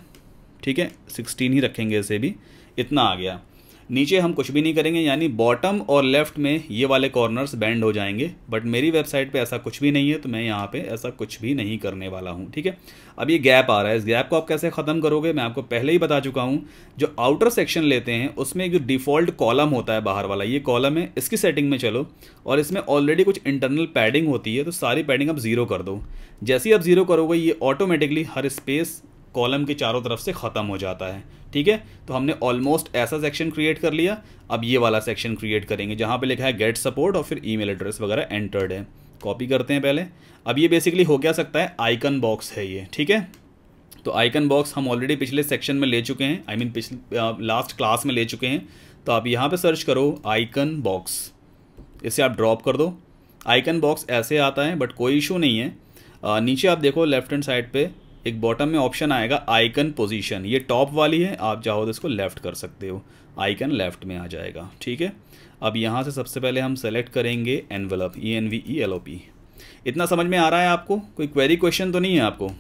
ठीक है सिक्सटीन ही रखेंगे इसे भी इतना आ गया नीचे हम कुछ भी नहीं करेंगे यानी बॉटम और लेफ्ट में ये वाले कॉर्नर्स बैंड हो जाएंगे बट मेरी वेबसाइट पे ऐसा कुछ भी नहीं है तो मैं यहाँ पे ऐसा कुछ भी नहीं करने वाला हूँ ठीक है अब ये गैप आ रहा है इस गैप को आप कैसे ख़त्म करोगे मैं आपको पहले ही बता चुका हूँ जो आउटर सेक्शन लेते हैं उसमें जो डिफ़ॉल्ट कॉलम होता है बाहर वाला ये कॉलम है इसकी सेटिंग में चलो और इसमें ऑलरेडी कुछ इंटरनल पैडिंग होती है तो सारी पैडिंग आप ज़ीरो कर दो जैसे ही आप ज़ीरो करोगे ये ऑटोमेटिकली हर स्पेस कॉलम के चारों तरफ से ख़त्म हो जाता है ठीक है तो हमने ऑलमोस्ट ऐसा सेक्शन क्रिएट कर लिया अब ये वाला सेक्शन क्रिएट करेंगे जहाँ पे लिखा है गेट सपोर्ट और फिर ईमेल एड्रेस वगैरह एंटर्ड है कॉपी करते हैं पहले अब ये बेसिकली हो क्या सकता है आइकन बॉक्स है ये ठीक है तो आइकन बॉक्स हम ऑलरेडी पिछले सेक्शन में ले चुके हैं आई I मीन mean पिछले लास्ट क्लास में ले चुके हैं तो आप यहाँ पे सर्च करो आइकन बॉक्स इसे आप ड्रॉप कर दो आइकन बॉक्स ऐसे आता है बट कोई इशू नहीं है आ, नीचे आप देखो लेफ्ट हैंड साइड पे एक बॉटम में ऑप्शन आएगा आइकन पोजीशन ये टॉप वाली है आप चाहो तो इसको लेफ़्ट कर सकते हो आइकन लेफ़्ट में आ जाएगा ठीक है अब यहाँ से सबसे पहले हम सेलेक्ट करेंगे envelope E N V E L O P इतना समझ में आ रहा है आपको कोई क्वेरी क्वेश्चन तो नहीं है आपको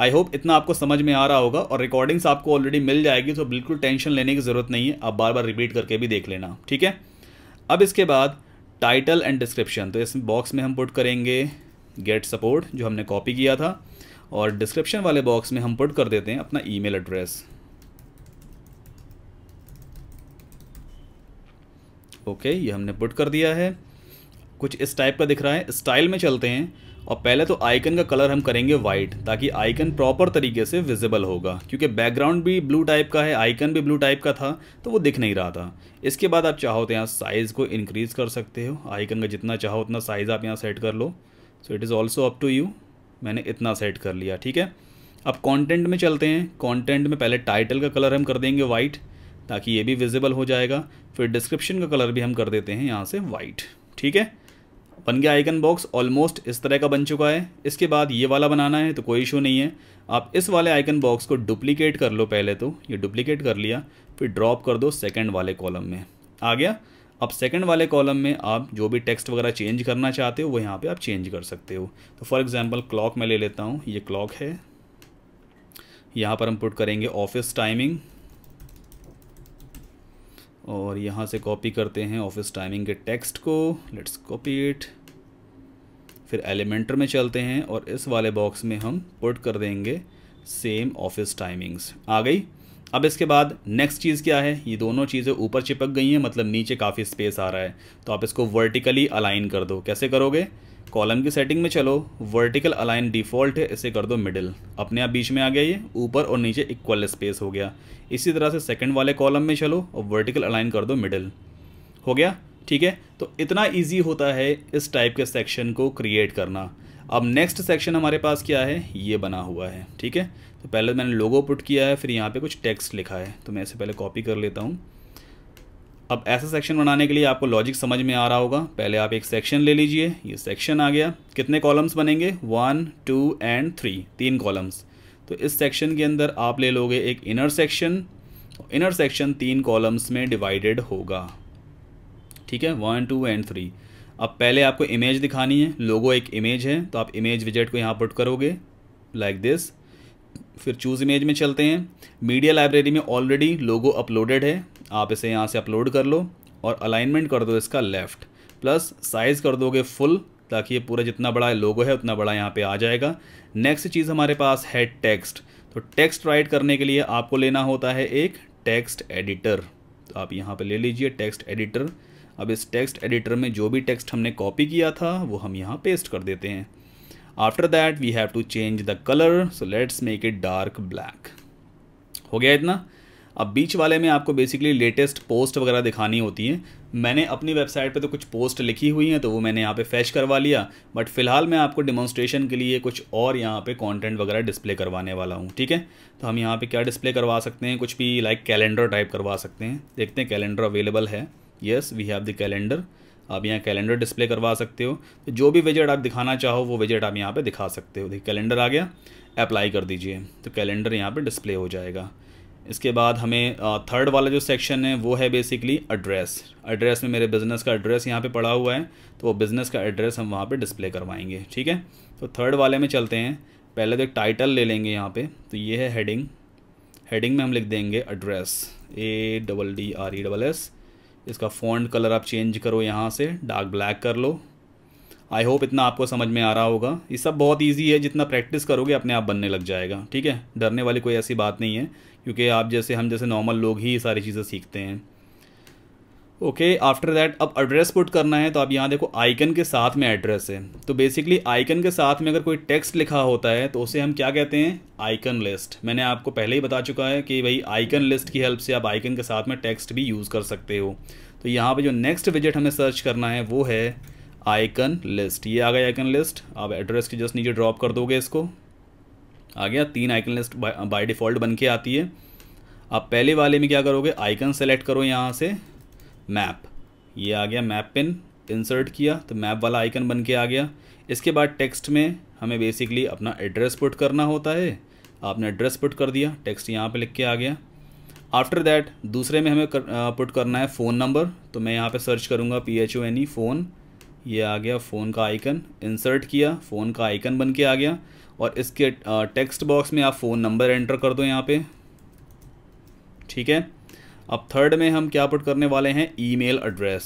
आई होप इतना आपको समझ में आ रहा होगा और रिकॉर्डिंग्स आपको ऑलरेडी मिल जाएगी तो बिल्कुल टेंशन लेने की ज़रूरत नहीं है आप बार बार रिपीट करके भी देख लेना ठीक है अब इसके बाद टाइटल एंड डिस्क्रिप्शन तो इस बॉक्स में हम पुट करेंगे गेट सपोर्ट जो हमने कॉपी किया था और डिस्क्रिप्शन वाले बॉक्स में हम पुट कर देते हैं अपना ईमेल एड्रेस ओके ये हमने पुट कर दिया है कुछ इस टाइप का दिख रहा है स्टाइल में चलते हैं और पहले तो आइकन का कलर हम करेंगे वाइट ताकि आइकन प्रॉपर तरीके से विजिबल होगा क्योंकि बैकग्राउंड भी ब्लू टाइप का है आइकन भी ब्लू टाइप का था तो वो दिख नहीं रहा था इसके बाद आप चाहो तो यहाँ साइज़ को इनक्रीज़ कर सकते हो आइकन का जितना चाहो उतना साइज़ आप यहाँ सेट कर लो so it is also up to you मैंने इतना सेट कर लिया ठीक है अब कंटेंट में चलते हैं कंटेंट में पहले टाइटल का कलर हम कर देंगे वाइट ताकि ये भी विजिबल हो जाएगा फिर डिस्क्रिप्शन का कलर भी हम कर देते हैं यहाँ से वाइट ठीक है बन गया आइकन बॉक्स ऑलमोस्ट इस तरह का बन चुका है इसके बाद ये वाला बनाना है तो कोई इशू नहीं है आप इस वाले आइकन बॉक्स को डुप्लीकेट कर लो पहले तो ये डुप्लीकेट कर लिया फिर ड्रॉप कर दो सेकेंड वाले कॉलम में आ गया अब सेकंड वाले कॉलम में आप जो भी टेक्स्ट वगैरह चेंज करना चाहते हो वो यहाँ पे आप चेंज कर सकते हो तो फॉर एग्जांपल क्लॉक मैं ले लेता हूँ ये क्लॉक है यहाँ पर हम पुट करेंगे ऑफिस टाइमिंग और यहाँ से कॉपी करते हैं ऑफिस टाइमिंग के टेक्स्ट को लेट्स कॉपी इट फिर एलिमेंटर में चलते हैं और इस वाले बॉक्स में हम पुट कर देंगे सेम ऑफिस टाइमिंग्स आ गई अब इसके बाद नेक्स्ट चीज़ क्या है ये दोनों चीज़ें ऊपर चिपक गई हैं मतलब नीचे काफ़ी स्पेस आ रहा है तो आप इसको वर्टिकली अलाइन कर दो कैसे करोगे कॉलम की सेटिंग में चलो वर्टिकल अलाइन डिफ़ॉल्ट है इसे कर दो मिडिल अपने आप बीच में आ गया ये ऊपर और नीचे इक्वल स्पेस हो गया इसी तरह से सेकंड वाले कॉलम में चलो और वर्टिकल अलाइन कर दो मिडिल हो गया ठीक है तो इतना इजी होता है इस टाइप के सेक्शन को क्रिएट करना अब नेक्स्ट सेक्शन हमारे पास क्या है ये बना हुआ है ठीक है तो पहले मैंने लोगो पुट किया है फिर यहाँ पे कुछ टेक्स्ट लिखा है तो मैं इसे पहले कॉपी कर लेता हूँ अब ऐसा सेक्शन बनाने के लिए आपको लॉजिक समझ में आ रहा होगा पहले आप एक सेक्शन ले लीजिए ये सेक्शन आ गया कितने कॉलम्स बनेंगे वन टू एंड थ्री तीन कॉलम्स तो इस सेक्शन के अंदर आप ले लोगे एक इनर सेक्शन इनर सेक्शन तीन कॉलम्स में डिवाइडेड होगा ठीक है वन टू एंड थ्री अब पहले आपको इमेज दिखानी है लोगो एक इमेज है तो आप इमेज विजेट को यहाँ पुट करोगे लाइक दिस फिर चूज़ इमेज में चलते हैं मीडिया लाइब्रेरी में ऑलरेडी लोगो अपलोडेड है आप इसे यहाँ से अपलोड कर लो और अलाइनमेंट कर दो इसका लेफ़्ट प्लस साइज़ कर दोगे फुल ताकि ये पूरा जितना बड़ा लोगो है उतना बड़ा यहाँ पे आ जाएगा नेक्स्ट चीज़ हमारे पास है टेक्स्ट तो टेक्स्ट राइट करने के लिए आपको लेना होता है एक टेक्स्ट एडिटर तो आप यहाँ पे ले लीजिए टेक्स्ट एडिटर अब इस टेक्स्ट एडिटर में जो भी टेक्स्ट हमने कॉपी किया था वो हम यहाँ पेस्ट कर देते हैं after that we have to change the colour so let's make it dark black हो गया इतना अब बीच वाले में आपको बेसिकली लेटेस्ट पोस्ट वगैरह दिखानी होती है मैंने अपनी वेबसाइट पे तो कुछ पोस्ट लिखी हुई हैं तो वो मैंने यहाँ पे फैश करवा लिया बट फिलहाल मैं आपको डिमॉन्स्ट्रेशन के लिए कुछ और यहाँ पे कंटेंट वगैरह डिस्प्ले करवाने वाला हूँ ठीक है तो हम यहाँ पे क्या डिस्प्ले करवा सकते हैं कुछ भी लाइक कैलेंडर टाइप करवा सकते हैं देखते हैं कैलेंडर अवेलेबल है yes we have the calendar आप यहाँ कैलेंडर डिस्प्ले करवा सकते हो तो जो भी विजेट आप दिखाना चाहो वो विजेट आप यहाँ पे दिखा सकते हो देखिए कैलेंडर आ गया अप्लाई कर दीजिए तो कैलेंडर यहाँ पे डिस्प्ले हो जाएगा इसके बाद हमें थर्ड वाला जो सेक्शन है वो है बेसिकली एड्रेस एड्रेस में मेरे बिज़नेस का एड्रेस यहाँ पे पड़ा हुआ है तो वो बिज़नेस का एड्रेस हम वहाँ पे डिस्प्ले करवाएंगे ठीक है तो थर्ड वाले में चलते हैं पहले तो टाइटल ले लेंगे यहाँ पे तो ये है हेडिंग हेडिंग में हम लिख देंगे address A double D R E double S इसका फ़ॉन्ट कलर आप चेंज करो यहाँ से डार्क ब्लैक कर लो आई होप इतना आपको समझ में आ रहा होगा ये सब बहुत ईजी है जितना प्रैक्टिस करोगे अपने आप बनने लग जाएगा ठीक है डरने वाली कोई ऐसी बात नहीं है क्योंकि आप जैसे हम जैसे नॉर्मल लोग ही सारी चीज़ें सीखते हैं ओके आफ्टर दैट अब एड्रेस पुट करना है तो आप यहाँ देखो आइकन के साथ में एड्रेस है तो बेसिकली आइकन के साथ में अगर कोई टेक्स्ट लिखा होता है तो उसे हम क्या कहते हैं आइकन लिस्ट मैंने आपको पहले ही बता चुका है कि भाई आइकन लिस्ट की हेल्प से आप आइकन के साथ में टेक्स्ट भी यूज़ कर सकते हो तो यहाँ पर जो नेक्स्ट विजिट हमें सर्च करना है वो है आइकन लिस्ट ये आ गया आइकन लिस्ट आप एड्रेस के जस्ट नीचे ड्रॉप कर दोगे इसको आ गया तीन आइकन लिस्ट बाई डिफ़ॉल्ट बन के आती है आप पहले वाले में क्या करोगे आइकन सेलेक्ट करो यहाँ से मैप ये आ गया मैप पिन इंसर्ट किया तो मैप वाला आइकन बन के आ गया इसके बाद टेक्स्ट में हमें बेसिकली अपना एड्रेस पुट करना होता है आपने एड्रेस पुट कर दिया टेक्स्ट यहाँ पे लिख के आ गया आफ्टर दैट दूसरे में हमें कर, आ, पुट करना है फ़ोन नंबर तो मैं यहाँ पे सर्च करूँगा P H O N E phone ये आ गया फ़ोन का आइकन इंसर्ट किया फ़ोन का आइकन बन के आ गया और इसके टेक्स्ट बॉक्स में आप फ़ोन नंबर एंटर कर दो यहाँ पर ठीक है अब थर्ड में हम क्या पुट करने वाले हैं ईमेल एड्रेस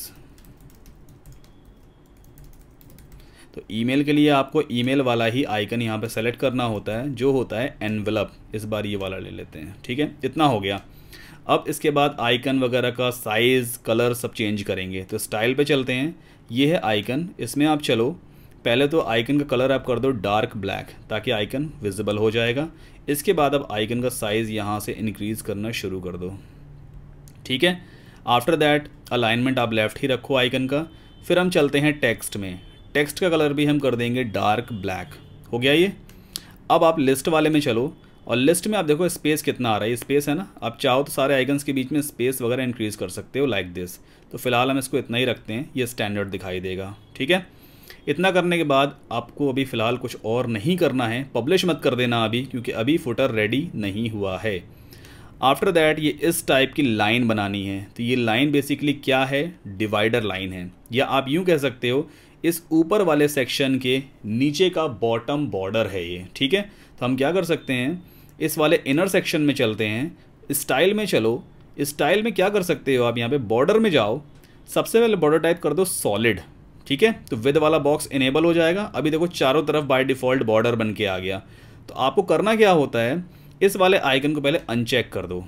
तो ईमेल के लिए आपको ईमेल वाला ही आइकन यहाँ पे सेलेक्ट करना होता है जो होता है एनवलप इस बार ये वाला ले लेते हैं ठीक है इतना हो गया अब इसके बाद आइकन वगैरह का साइज़ कलर सब चेंज करेंगे तो स्टाइल पे चलते हैं ये है आइकन इसमें आप चलो पहले तो आइकन का कलर आप कर दो डार्क ब्लैक ताकि आइकन विजिबल हो जाएगा इसके बाद अब आइकन का साइज़ यहाँ से इंक्रीज़ करना शुरू कर दो ठीक है आफ्टर दैट अलाइनमेंट आप लेफ़्ट ही रखो आइकन का फिर हम चलते हैं टेक्स्ट में टेक्स्ट का कलर भी हम कर देंगे डार्क ब्लैक हो गया ये अब आप लिस्ट वाले में चलो और लिस्ट में आप देखो स्पेस कितना आ रहा है स्पेस है ना आप चाहो तो सारे आइकन्स के बीच में स्पेस वगैरह इंक्रीज़ कर सकते हो लाइक दिस तो फिलहाल हम इसको इतना ही रखते हैं ये स्टैंडर्ड दिखाई देगा ठीक है इतना करने के बाद आपको अभी फ़िलहाल कुछ और नहीं करना है पब्लिश मत कर देना अभी क्योंकि अभी फुटर रेडी नहीं हुआ है आफ्टर दैट ये इस टाइप की लाइन बनानी है तो ये लाइन बेसिकली क्या है डिवाइडर लाइन है या आप यूँ कह सकते हो इस ऊपर वाले सेक्शन के नीचे का बॉटम बॉर्डर है ये ठीक है तो हम क्या कर सकते हैं इस वाले इनर सेक्शन में चलते हैं स्टाइल में चलो स्टाइल में क्या कर सकते हो आप यहाँ पे बॉर्डर में जाओ सबसे पहले बॉर्डर टाइप कर दो सॉलिड ठीक है तो विद वाला बॉक्स इनेबल हो जाएगा अभी देखो चारों तरफ बाय डिफ़ॉल्ट बॉर्डर बन के आ गया तो आपको करना क्या होता है इस वाले आइकन को पहले अनचेक कर दो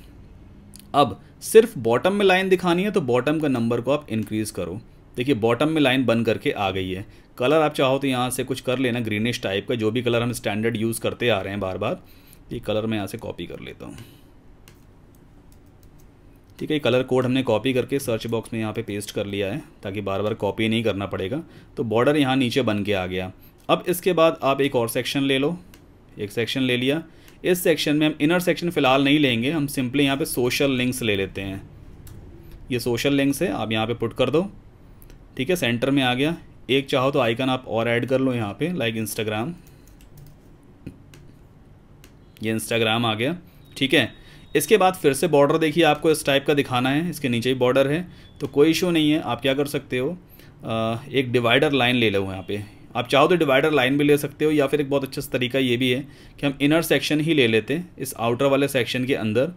अब सिर्फ बॉटम में लाइन दिखानी है तो बॉटम का नंबर को आप इंक्रीज़ करो देखिए बॉटम में लाइन बन करके आ गई है कलर आप चाहो तो यहाँ से कुछ कर लेना ग्रीनिश टाइप का जो भी कलर हम स्टैंडर्ड यूज़ करते आ रहे हैं बार बार ये कलर मैं यहाँ से कॉपी कर लेता हूँ ठीक है ये कलर कोड हमने कॉपी करके सर्च बॉक्स में यहाँ पे पेस्ट कर लिया है ताकि बार बार कॉपी नहीं करना पड़ेगा तो बॉर्डर यहाँ नीचे बन के आ गया अब इसके बाद आप एक और सेक्शन ले लो एक सेक्शन ले लिया इस सेक्शन में हम इनर सेक्शन फ़िलहाल नहीं लेंगे हम सिंपली यहाँ पे सोशल लिंक्स ले लेते हैं ये सोशल लिंक्स है आप यहाँ पे पुट कर दो ठीक है सेंटर में आ गया एक चाहो तो आइकन आप और ऐड कर लो यहाँ पे लाइक इंस्टाग्राम ये इंस्टाग्राम आ गया ठीक है इसके बाद फिर से बॉर्डर देखिए आपको इस टाइप का दिखाना है इसके नीचे ही बॉर्डर है तो कोई इशू नहीं है आप क्या कर सकते हो आ, एक डिवाइडर लाइन ले लो यहाँ पे आप चाहो तो डिवाइडर लाइन भी ले सकते हो या फिर एक बहुत अच्छा तरीका ये भी है कि हम इनर सेक्शन ही ले लेते हैं इस आउटर वाले सेक्शन के अंदर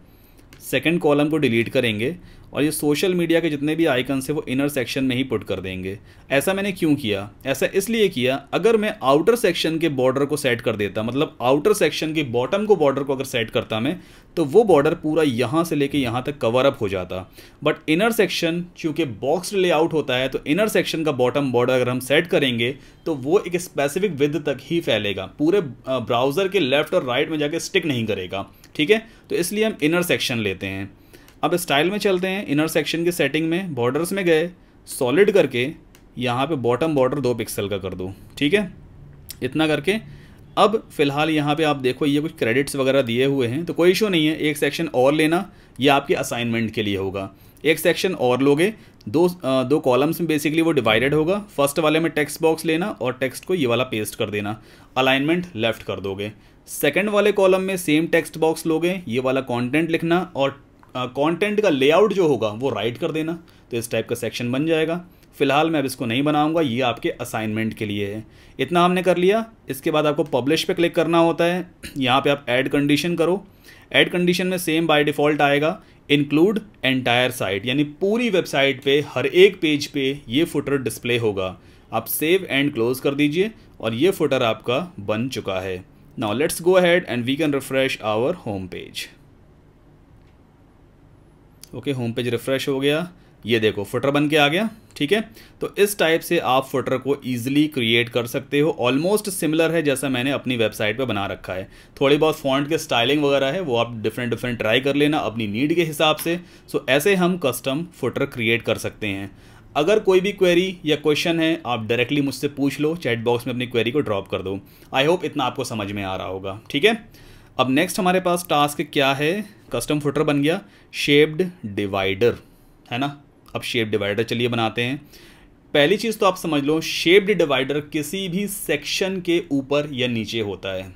सेकेंड कॉलम को डिलीट करेंगे और ये सोशल मीडिया के जितने भी आइकन्स हैं वो इनर सेक्शन में ही पुट कर देंगे ऐसा मैंने क्यों किया ऐसा इसलिए किया अगर मैं आउटर सेक्शन के बॉर्डर को सेट कर देता मतलब आउटर सेक्शन के बॉटम को बॉर्डर को अगर सेट करता मैं तो वो बॉर्डर पूरा यहाँ से लेके यहाँ तक कवर अप हो जाता बट इनर सेक्शन चूँकि बॉक्स लेआउट होता है तो इनर सेक्शन का बॉटम बॉर्डर अगर हम सेट करेंगे तो वो एक स्पेसिफिक विद तक ही फैलेगा पूरे ब्राउज़र के लेफ्ट और राइट में जाके स्टिक नहीं करेगा ठीक है तो इसलिए हम इनर सेक्शन लेते हैं अब स्टाइल में चलते हैं इनर सेक्शन के सेटिंग में बॉर्डर्स में गए सॉलिड करके यहाँ पे बॉटम बॉर्डर दो पिक्सल का कर दो ठीक है इतना करके अब फिलहाल यहाँ पे आप देखो ये कुछ क्रेडिट्स वगैरह दिए हुए हैं तो कोई इशू नहीं है एक सेक्शन और लेना ये आपके असाइनमेंट के लिए होगा एक सेक्शन और लोगे दो आ, दो कॉलम्स में बेसिकली वो डिवाइडेड होगा फर्स्ट वाले में टेक्स्ट बॉक्स लेना और टेक्स्ट को ये वाला पेस्ट कर देना अलाइनमेंट लेफ्ट कर दोगे सेकेंड वाले कॉलम में सेम टेक्स्ट बॉक्स लोगे ये वाला कॉन्टेंट लिखना और कंटेंट का लेआउट जो होगा वो राइट कर देना तो इस टाइप का सेक्शन बन जाएगा फिलहाल मैं अब इसको नहीं बनाऊंगा ये आपके असाइनमेंट के लिए है इतना हमने कर लिया इसके बाद आपको पब्लिश पे क्लिक करना होता है यहाँ पे आप ऐड कंडीशन करो ऐड कंडीशन में सेम बाय डिफ़ॉल्ट आएगा इंक्लूड एंटायर साइट यानी पूरी वेबसाइट पे हर एक पेज पे ये फुटर डिस्प्ले होगा आप सेव एंड क्लोज कर दीजिए और ये फुटर आपका बन चुका है now let's go head and we can refresh our home page okay home page refresh हो गया ये देखो फुटर बन के आ गया ठीक है तो इस टाइप से आप फुटर को ईजिली क्रिएट कर सकते हो ऑलमोस्ट सिमिलर है जैसा मैंने अपनी वेबसाइट पे बना रखा है थोड़ी बहुत फॉन्ट के स्टाइलिंग वगैरह है वो आप डिफरेंट डिफरेंट ट्राई कर लेना अपनी नीड के हिसाब से सो ऐसे हम कस्टम फुटर क्रिएट कर सकते हैं अगर कोई भी क्वेरी या क्वेश्चन है आप डायरेक्टली मुझसे पूछ लो चैट बॉक्स में अपनी क्वेरी को ड्रॉप कर दो आई होप इतना आपको समझ में आ रहा होगा ठीक है अब नेक्स्ट हमारे पास टास्क क्या है कस्टम फुटर बन गया शेप्ड डिवाइडर है ना अब शेप डिवाइडर चलिए बनाते हैं पहली चीज़ तो आप समझ लो शेप्ड डिवाइडर किसी भी सेक्शन के ऊपर या नीचे होता है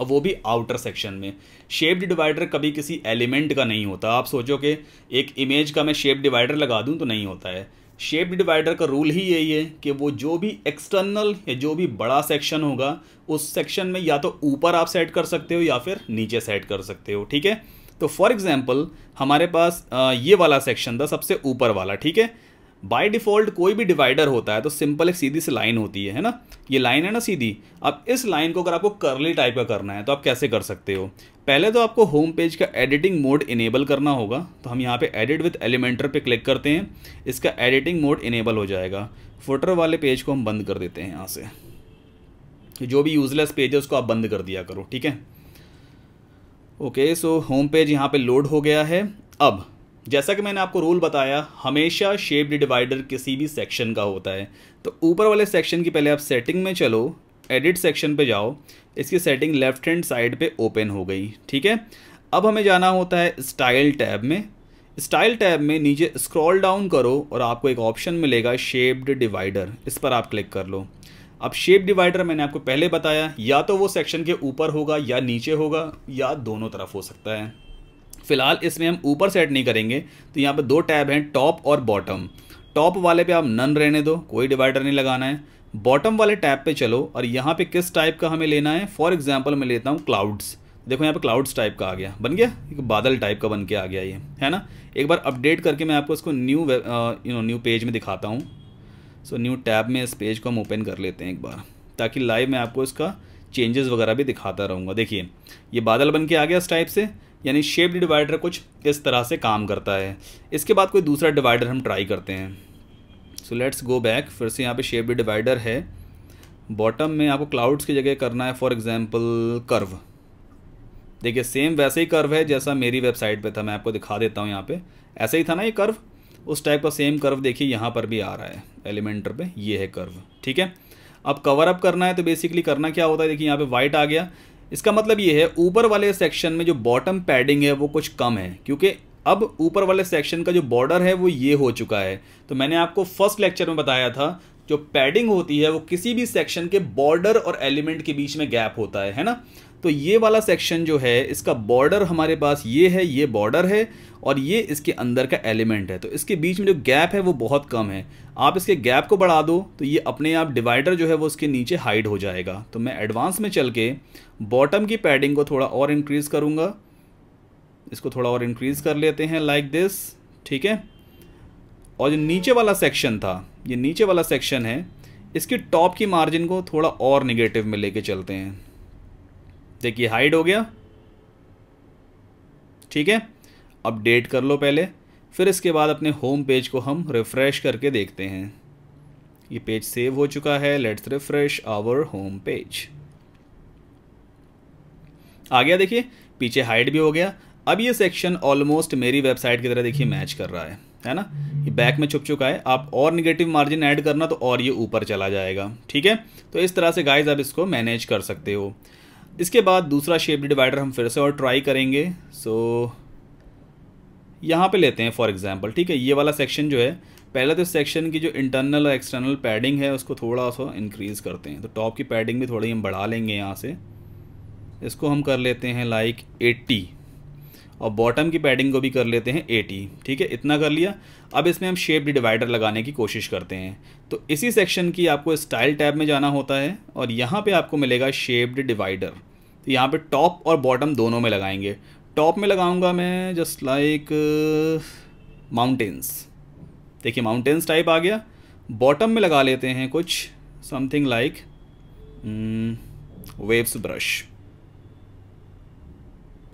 अब वो भी आउटर सेक्शन में शेप्ड डिवाइडर कभी किसी एलिमेंट का नहीं होता आप सोचो कि एक इमेज का मैं शेप डिवाइडर लगा दूं तो नहीं होता है शेप्ड डिवाइडर का रूल ही यही है कि वो जो भी एक्सटर्नल या जो भी बड़ा सेक्शन होगा उस सेक्शन में या तो ऊपर आप सेट कर सकते हो या फिर नीचे सेट कर सकते हो ठीक है तो फॉर एग्जाम्पल हमारे पास ये वाला सेक्शन था सबसे ऊपर वाला ठीक है बाय डिफ़ॉल्ट कोई भी डिवाइडर होता है तो सिंपल एक सीधी सी लाइन होती है है ना ये लाइन है ना सीधी अब इस लाइन को अगर आपको करली टाइप का करना है तो आप कैसे कर सकते हो पहले तो आपको होम पेज का एडिटिंग मोड इनेबल करना होगा तो हम यहाँ पे एडिट विथ एलिमेंटर पे क्लिक करते हैं इसका एडिटिंग मोड इनेबल हो जाएगा फोटर वाले पेज को हम बंद कर देते हैं यहाँ से जो भी यूज़लेस पेज है उसको आप बंद कर दिया करो ठीक है ओके सो होम पेज यहाँ पे लोड हो गया है अब जैसा कि मैंने आपको रूल बताया हमेशा शेप्ड डिवाइडर किसी भी सेक्शन का होता है तो ऊपर वाले सेक्शन की पहले आप सेटिंग में चलो एडिट सेक्शन पे जाओ इसकी सेटिंग लेफ्ट हैंड साइड पे ओपन हो गई ठीक है अब हमें जाना होता है स्टाइल टैब में स्टाइल टैब में नीचे स्क्रॉल डाउन करो और आपको एक ऑप्शन मिलेगा शेप्ड डिवाइडर इस पर आप क्लिक कर लो अब शेप डिवाइडर मैंने आपको पहले बताया या तो वो सेक्शन के ऊपर होगा या नीचे होगा या दोनों तरफ हो सकता है फिलहाल इसमें हम ऊपर सेट नहीं करेंगे तो यहाँ पर दो टैब हैं टॉप और बॉटम टॉप वाले पे आप नन रहने दो कोई डिवाइडर नहीं लगाना है बॉटम वाले टैब पे चलो और यहाँ पे किस टाइप का हमें लेना है फॉर एग्जाम्पल मैं लेता हूँ क्लाउड्स देखो यहाँ पे क्लाउड्स टाइप का आ गया बन गया एक बादल टाइप का बन के आ गया ये है ना एक बार अपडेट करके मैं आपको इसको new you know new page में दिखाता हूँ सो न्यू टैब में इस पेज को हम ओपन कर लेते हैं एक बार ताकि लाइव में आपको इसका चेंजेस वगैरह भी दिखाता रहूँगा देखिए ये बादल बन के आ गया इस टाइप से यानी शेप डिवाइडर कुछ इस तरह से काम करता है इसके बाद कोई दूसरा डिवाइडर हम ट्राई करते हैं सो लेट्स गो बैक फिर से यहाँ पे शेप डिवाइडर है बॉटम में आपको क्लाउड्स की जगह करना है फॉर एग्जांपल कर्व देखिए सेम वैसे ही कर्व है जैसा मेरी वेबसाइट पे था मैं आपको दिखा देता हूँ यहाँ पे ऐसे ही था ना ये कर्व उस टाइप का सेम कर्व देखिए यहाँ पर भी आ रहा है एलिमेंटर पे ये है कर्व ठीक है अब कवर अप करना है तो बेसिकली करना क्या होता है देखिए यहाँ पे वाइट आ गया इसका मतलब ये है ऊपर वाले सेक्शन में जो बॉटम पैडिंग है वो कुछ कम है क्योंकि अब ऊपर वाले सेक्शन का जो बॉर्डर है वो ये हो चुका है तो मैंने आपको फर्स्ट लेक्चर में बताया था जो पैडिंग होती है वो किसी भी सेक्शन के बॉर्डर और एलिमेंट के बीच में गैप होता है है ना तो ये वाला सेक्शन जो है इसका बॉर्डर हमारे पास ये है ये बॉर्डर है और ये इसके अंदर का एलिमेंट है तो इसके बीच में जो गैप है वो बहुत कम है आप इसके गैप को बढ़ा दो तो ये अपने आप डिवाइडर जो है वो इसके नीचे हाइड हो जाएगा तो मैं एडवांस में चल के बॉटम की पैडिंग को थोड़ा और इंक्रीज़ करूँगा इसको थोड़ा और इंक्रीज़ कर लेते हैं लाइक दिस ठीक है और जो नीचे वाला सेक्शन था ये नीचे वाला सेक्शन है इसके टॉप की मार्जिन को थोड़ा और निगेटिव में लेके चलते हैं देखिए हाइड हो गया ठीक है अपडेट कर लो पहले फिर इसके बाद अपने होम पेज को हम रिफ़्रेश करके देखते हैं ये पेज सेव हो चुका है let's refresh our home page आ गया देखिए पीछे हाइड भी हो गया अब ये सेक्शन ऑलमोस्ट मेरी वेबसाइट की तरह देखिए मैच कर रहा है है ना ये बैक में छुप चुका है आप और निगेटिव मार्जिन ऐड करना तो और ये ऊपर चला जाएगा ठीक है तो इस तरह से गाइज आप इसको मैनेज कर सकते हो इसके बाद दूसरा शेप डिवाइडर हम फिर से और ट्राई करेंगे सो so, यहाँ पे लेते हैं फॉर एग्जांपल ठीक है ये वाला सेक्शन जो है पहले तो इस सेक्शन की जो इंटरनल और एक्सटर्नल पैडिंग है उसको थोड़ा सा इंक्रीज़ करते हैं तो टॉप की पैडिंग भी थोड़ी हम बढ़ा लेंगे यहाँ से इसको हम कर लेते हैं लाइक एट्टी और बॉटम की पैडिंग को भी कर लेते हैं एटी ठीक है इतना कर लिया अब इसमें हम शेप डिवाइडर लगाने की कोशिश करते हैं तो इसी सेक्शन की आपको स्टाइल टैब में जाना होता है और यहाँ पे आपको मिलेगा शेप्ड डिवाइडर तो यहाँ पे टॉप और बॉटम दोनों में लगाएंगे टॉप में लगाऊंगा मैं जस्ट लाइक माउंटेन्स देखिए माउंटेन्स टाइप आ गया बॉटम में लगा लेते हैं कुछ समथिंग लाइक वेव्स ब्रश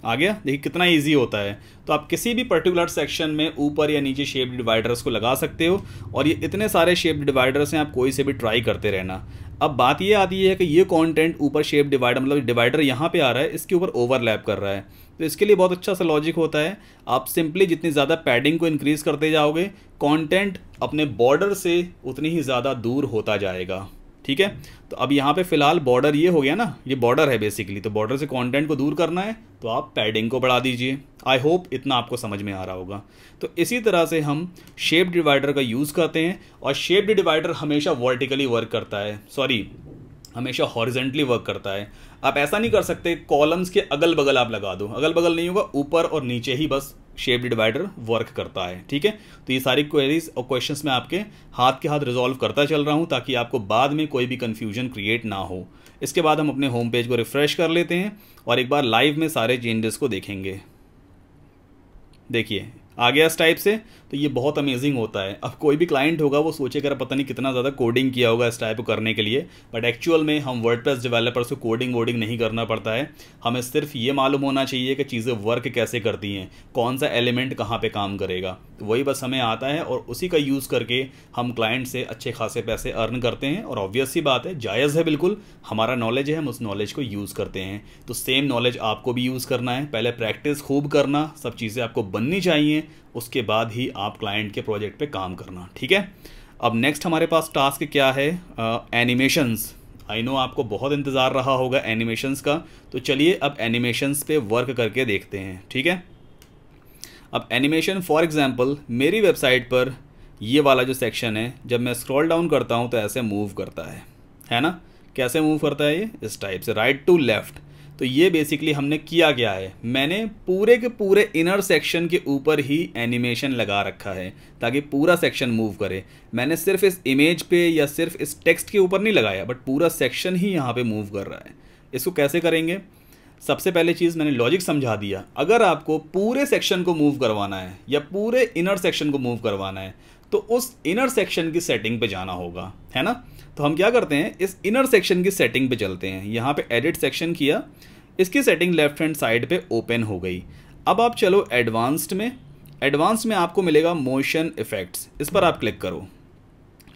आ गया देखिए कितना इजी होता है तो आप किसी भी पर्टिकुलर सेक्शन में ऊपर या नीचे शेप डिवाइडर्स को लगा सकते हो और ये इतने सारे शेप डिवाइडर्स हैं आप कोई से भी ट्राई करते रहना अब बात ये आती है कि ये कंटेंट ऊपर शेप डिवाइडर मतलब डिवाइडर यहाँ पे आ रहा है इसके ऊपर ओवरलैप कर रहा है तो इसके लिए बहुत अच्छा सा लॉजिक होता है आप सिंपली जितनी ज़्यादा पैडिंग को इंक्रीज़ करते जाओगे कंटेंट अपने बॉर्डर से उतनी ही ज़्यादा दूर होता जाएगा ठीक है तो अब यहाँ पे फिलहाल बॉर्डर ये हो गया ना ये बॉर्डर है बेसिकली तो बॉर्डर से कंटेंट को दूर करना है तो आप पैडिंग को बढ़ा दीजिए आई होप इतना आपको समझ में आ रहा होगा तो इसी तरह से हम शेप डिवाइडर का यूज़ करते हैं और शेप डिवाइडर हमेशा वर्टिकली वर्क करता है सॉरी हमेशा हॉरिजेंटली वर्क करता है आप ऐसा नहीं कर सकते कॉलम्स के अगल बगल आप लगा दो अगल बगल नहीं होगा ऊपर और नीचे ही बस शेप डिवाइडर वर्क करता है ठीक है तो ये सारी क्वेरीज और क्वेश्चंस मैं आपके हाथ के हाथ रिजॉल्व करता चल रहा हूँ ताकि आपको बाद में कोई भी कन्फ्यूजन क्रिएट ना हो इसके बाद हम अपने होम पेज को रिफ़्रेश कर लेते हैं और एक बार लाइव में सारे चेंजेस को देखेंगे देखिए आ गया इस टाइप से तो ये बहुत अमेजिंग होता है अब कोई भी क्लाइंट होगा वो सोचेगा पता नहीं कितना ज़्यादा कोडिंग किया होगा इस टाइप को करने के लिए बट एक्चुअल में हम वर्डप्रेस डिवेलपर्स को कोडिंग वोडिंग नहीं करना पड़ता है हमें सिर्फ ये मालूम होना चाहिए कि चीज़ें वर्क कैसे करती हैं कौन सा एलिमेंट कहाँ पर काम करेगा तो वही बस हमें आता है और उसी का यूज़ करके हम क्लाइंट से अच्छे खासे पैसे अर्न करते हैं और ऑब्वियस ही बात है जायज़ है बिल्कुल हमारा नॉलेज है हम उस नॉलेज को यूज़ करते हैं तो सेम नॉलेज आपको भी यूज़ करना है पहले प्रैक्टिस खूब करना सब चीज़ें आपको बननी चाहिए उसके बाद ही आप क्लाइंट के प्रोजेक्ट पे काम करना ठीक है अब नेक्स्ट हमारे पास टास्क क्या है एनिमेशंस आई नो आपको बहुत इंतज़ार रहा होगा एनिमेशंस का तो चलिए अब एनिमेशंस पे वर्क करके देखते हैं ठीक है अब एनिमेशन फॉर एग्ज़ाम्पल मेरी वेबसाइट पर ये वाला जो सेक्शन है जब मैं स्क्रॉल डाउन करता हूँ तो ऐसे मूव करता है है ना कैसे मूव करता है ये इस टाइप से राइट टू लेफ़्ट तो ये बेसिकली हमने किया गया है मैंने पूरे के पूरे इनर सेक्शन के ऊपर ही एनिमेशन लगा रखा है ताकि पूरा सेक्शन मूव करे मैंने सिर्फ इस इमेज पे या सिर्फ इस टेक्स्ट के ऊपर नहीं लगाया बट पूरा सेक्शन ही यहाँ पे मूव कर रहा है इसको कैसे करेंगे सबसे पहले चीज़ मैंने लॉजिक समझा दिया अगर आपको पूरे सेक्शन को मूव करवाना है या पूरे इनर सेक्शन को मूव करवाना है तो उस इनर सेक्शन की सेटिंग पर जाना होगा है ना तो हम क्या करते हैं इस इनर सेक्शन की सेटिंग पे चलते हैं यहाँ पे एडिट सेक्शन किया इसकी सेटिंग लेफ्ट हैंड साइड पे ओपन हो गई अब आप चलो एडवांस्ड में एडवांस में आपको मिलेगा मोशन इफ़ेक्ट्स इस पर आप क्लिक करो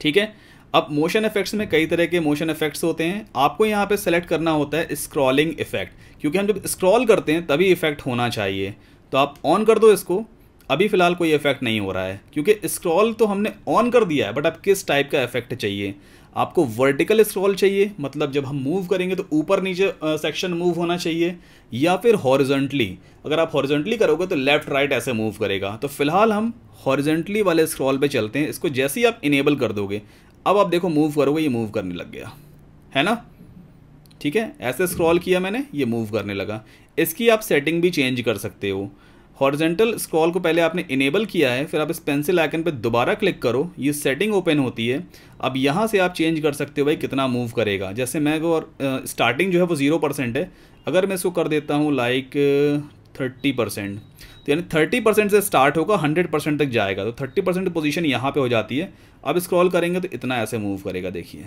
ठीक है अब मोशन इफेक्ट्स में कई तरह के मोशन इफेक्ट्स होते हैं आपको यहाँ पे सेलेक्ट करना होता है स्क्रॉलिंग इफेक्ट क्योंकि हम जब स्क्रॉल करते हैं तभी इफेक्ट होना चाहिए तो आप ऑन कर दो इसको अभी फ़िलहाल कोई इफेक्ट नहीं हो रहा है क्योंकि स्क्रॉल तो हमने ऑन कर दिया है बट अब किस टाइप का इफेक्ट चाहिए आपको वर्टिकल स्क्रॉल चाहिए मतलब जब हम मूव करेंगे तो ऊपर नीचे सेक्शन मूव होना चाहिए या फिर हॉरिजेंटली अगर आप हॉरिजेंटली करोगे तो लेफ्ट राइट ऐसे मूव करेगा तो फिलहाल हम हॉरिजेंटली वाले स्क्रॉल पे चलते हैं इसको जैसे ही आप इनेबल कर दोगे अब आप देखो मूव करोगे ये मूव करने लग गया है ना ठीक है ऐसे स्क्रॉल किया मैंने ये मूव करने लगा इसकी आप सेटिंग भी चेंज कर सकते हो हॉर्जेंटल स्क्रॉल को पहले आपने इनेबल किया है फिर आप इस पेंसिल आइकन पर दोबारा क्लिक करो ये सेटिंग ओपन होती है अब यहाँ से आप चेंज कर सकते हो भाई कितना मूव करेगा जैसे मैं वो स्टार्टिंग जो है वो ज़ीरो परसेंट है अगर मैं इसको कर देता हूँ लाइक थर्टी परसेंट तो यानी थर्टी परसेंट से स्टार्ट होगा हंड्रेड परसेंट तक जाएगा तो थर्टी परसेंट पोजिशन यहाँ पर हो जाती है अब स्क्रॉल करेंगे तो इतना ऐसे मूव करेगा देखिए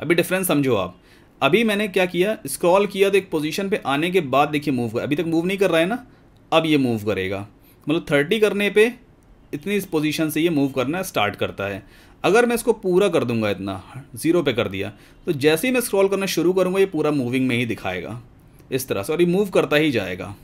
अभी डिफरेंस समझो आप अभी मैंने क्या किया स्क्रॉल किया तो एक पोजिशन पर आने के बाद देखिए मूव अभी तक मूव नहीं कर रहा है ना अब ये मूव करेगा मतलब थर्टी करने पे इतनी इस पोजीशन से ये मूव करना स्टार्ट करता है अगर मैं इसको पूरा कर दूंगा इतना ज़ीरो पे कर दिया तो जैसे ही मैं स्क्रॉल करना शुरू करूंगा ये पूरा मूविंग में ही दिखाएगा इस तरह से और ये मूव करता ही जाएगा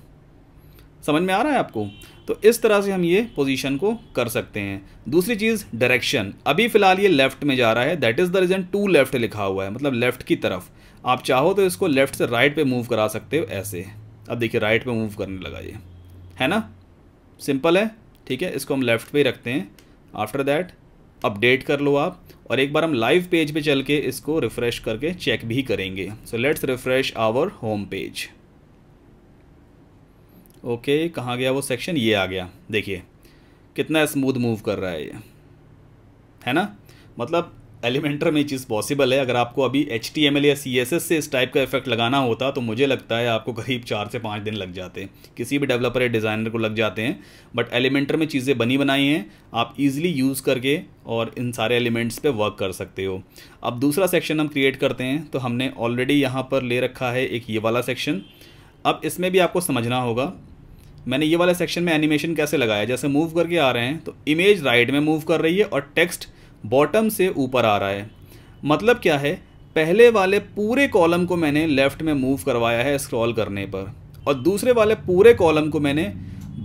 समझ में आ रहा है आपको तो इस तरह से हम ये पोजीशन को कर सकते हैं दूसरी चीज़ डायरेक्शन अभी फ़िलहाल ये लेफ़्ट में जा रहा है that is the reason to left लिखा हुआ है मतलब लेफ़्ट की तरफ आप चाहो तो इसको लेफ़्ट से राइट पर मूव करा सकते हो ऐसे अब देखिए राइट पर मूव करने लगा ये है ना सिंपल है ठीक है इसको हम लेफ़्ट पे रखते हैं आफ्टर दैट अपडेट कर लो आप और एक बार हम लाइव पेज पे चल के इसको रिफ़्रेश करके चेक भी करेंगे so let's refresh our home page okay कहाँ गया वो सेक्शन ये आ गया देखिए कितना स्मूथ मूव कर रहा है ये है ना मतलब एलिमेंटर में चीज़ पॉसिबल है अगर आपको अभी एच या सी से इस टाइप का इफेक्ट लगाना होता तो मुझे लगता है आपको करीब चार से पाँच दिन लग जाते हैं किसी भी डेवलपर या डिज़ाइनर को लग जाते हैं बट एलिमेंटर में चीज़ें बनी बनाई हैं आप ईजिली यूज़ करके और इन सारे एलिमेंट्स पे वर्क कर सकते हो अब दूसरा सेक्शन हम क्रिएट करते हैं तो हमने ऑलरेडी यहाँ पर ले रखा है एक ये वाला सेक्शन अब इसमें भी आपको समझना होगा मैंने ये वाला सेक्शन में एनिमेशन कैसे लगाया जैसे मूव करके आ रहे हैं तो इमेज राइट में मूव कर रही है और टेक्स्ट बॉटम से ऊपर आ रहा है मतलब क्या है पहले वाले पूरे कॉलम को मैंने लेफ़्ट में मूव करवाया है स्क्रॉल करने पर और दूसरे वाले पूरे कॉलम को मैंने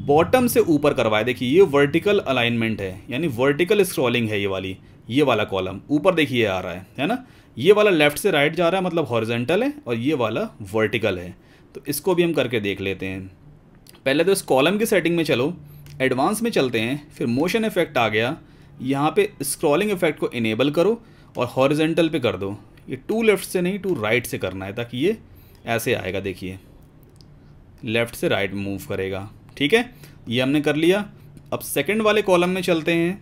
बॉटम से ऊपर करवाया देखिए ये वर्टिकल अलाइनमेंट है यानी वर्टिकल स्क्रॉलिंग है ये वाली ये वाला कॉलम ऊपर देखिए आ रहा है है ना ये वाला लेफ्ट से राइट जा रहा है मतलब हॉरिजेंटल है और ये वाला वर्टिकल है तो इसको भी हम करके देख लेते हैं पहले तो इस कॉलम की सेटिंग में चलो एडवांस में चलते हैं फिर मोशन इफेक्ट आ गया यहाँ पे स्क्रॉलिंग इफेक्ट को इनेबल करो और हॉरिजेंटल पे कर दो ये टू लेफ़्ट से नहीं टू राइट से करना है ताकि ये ऐसे आएगा देखिए लेफ़्ट से राइट मूव करेगा ठीक है ये हमने कर लिया अब सेकंड वाले कॉलम में चलते हैं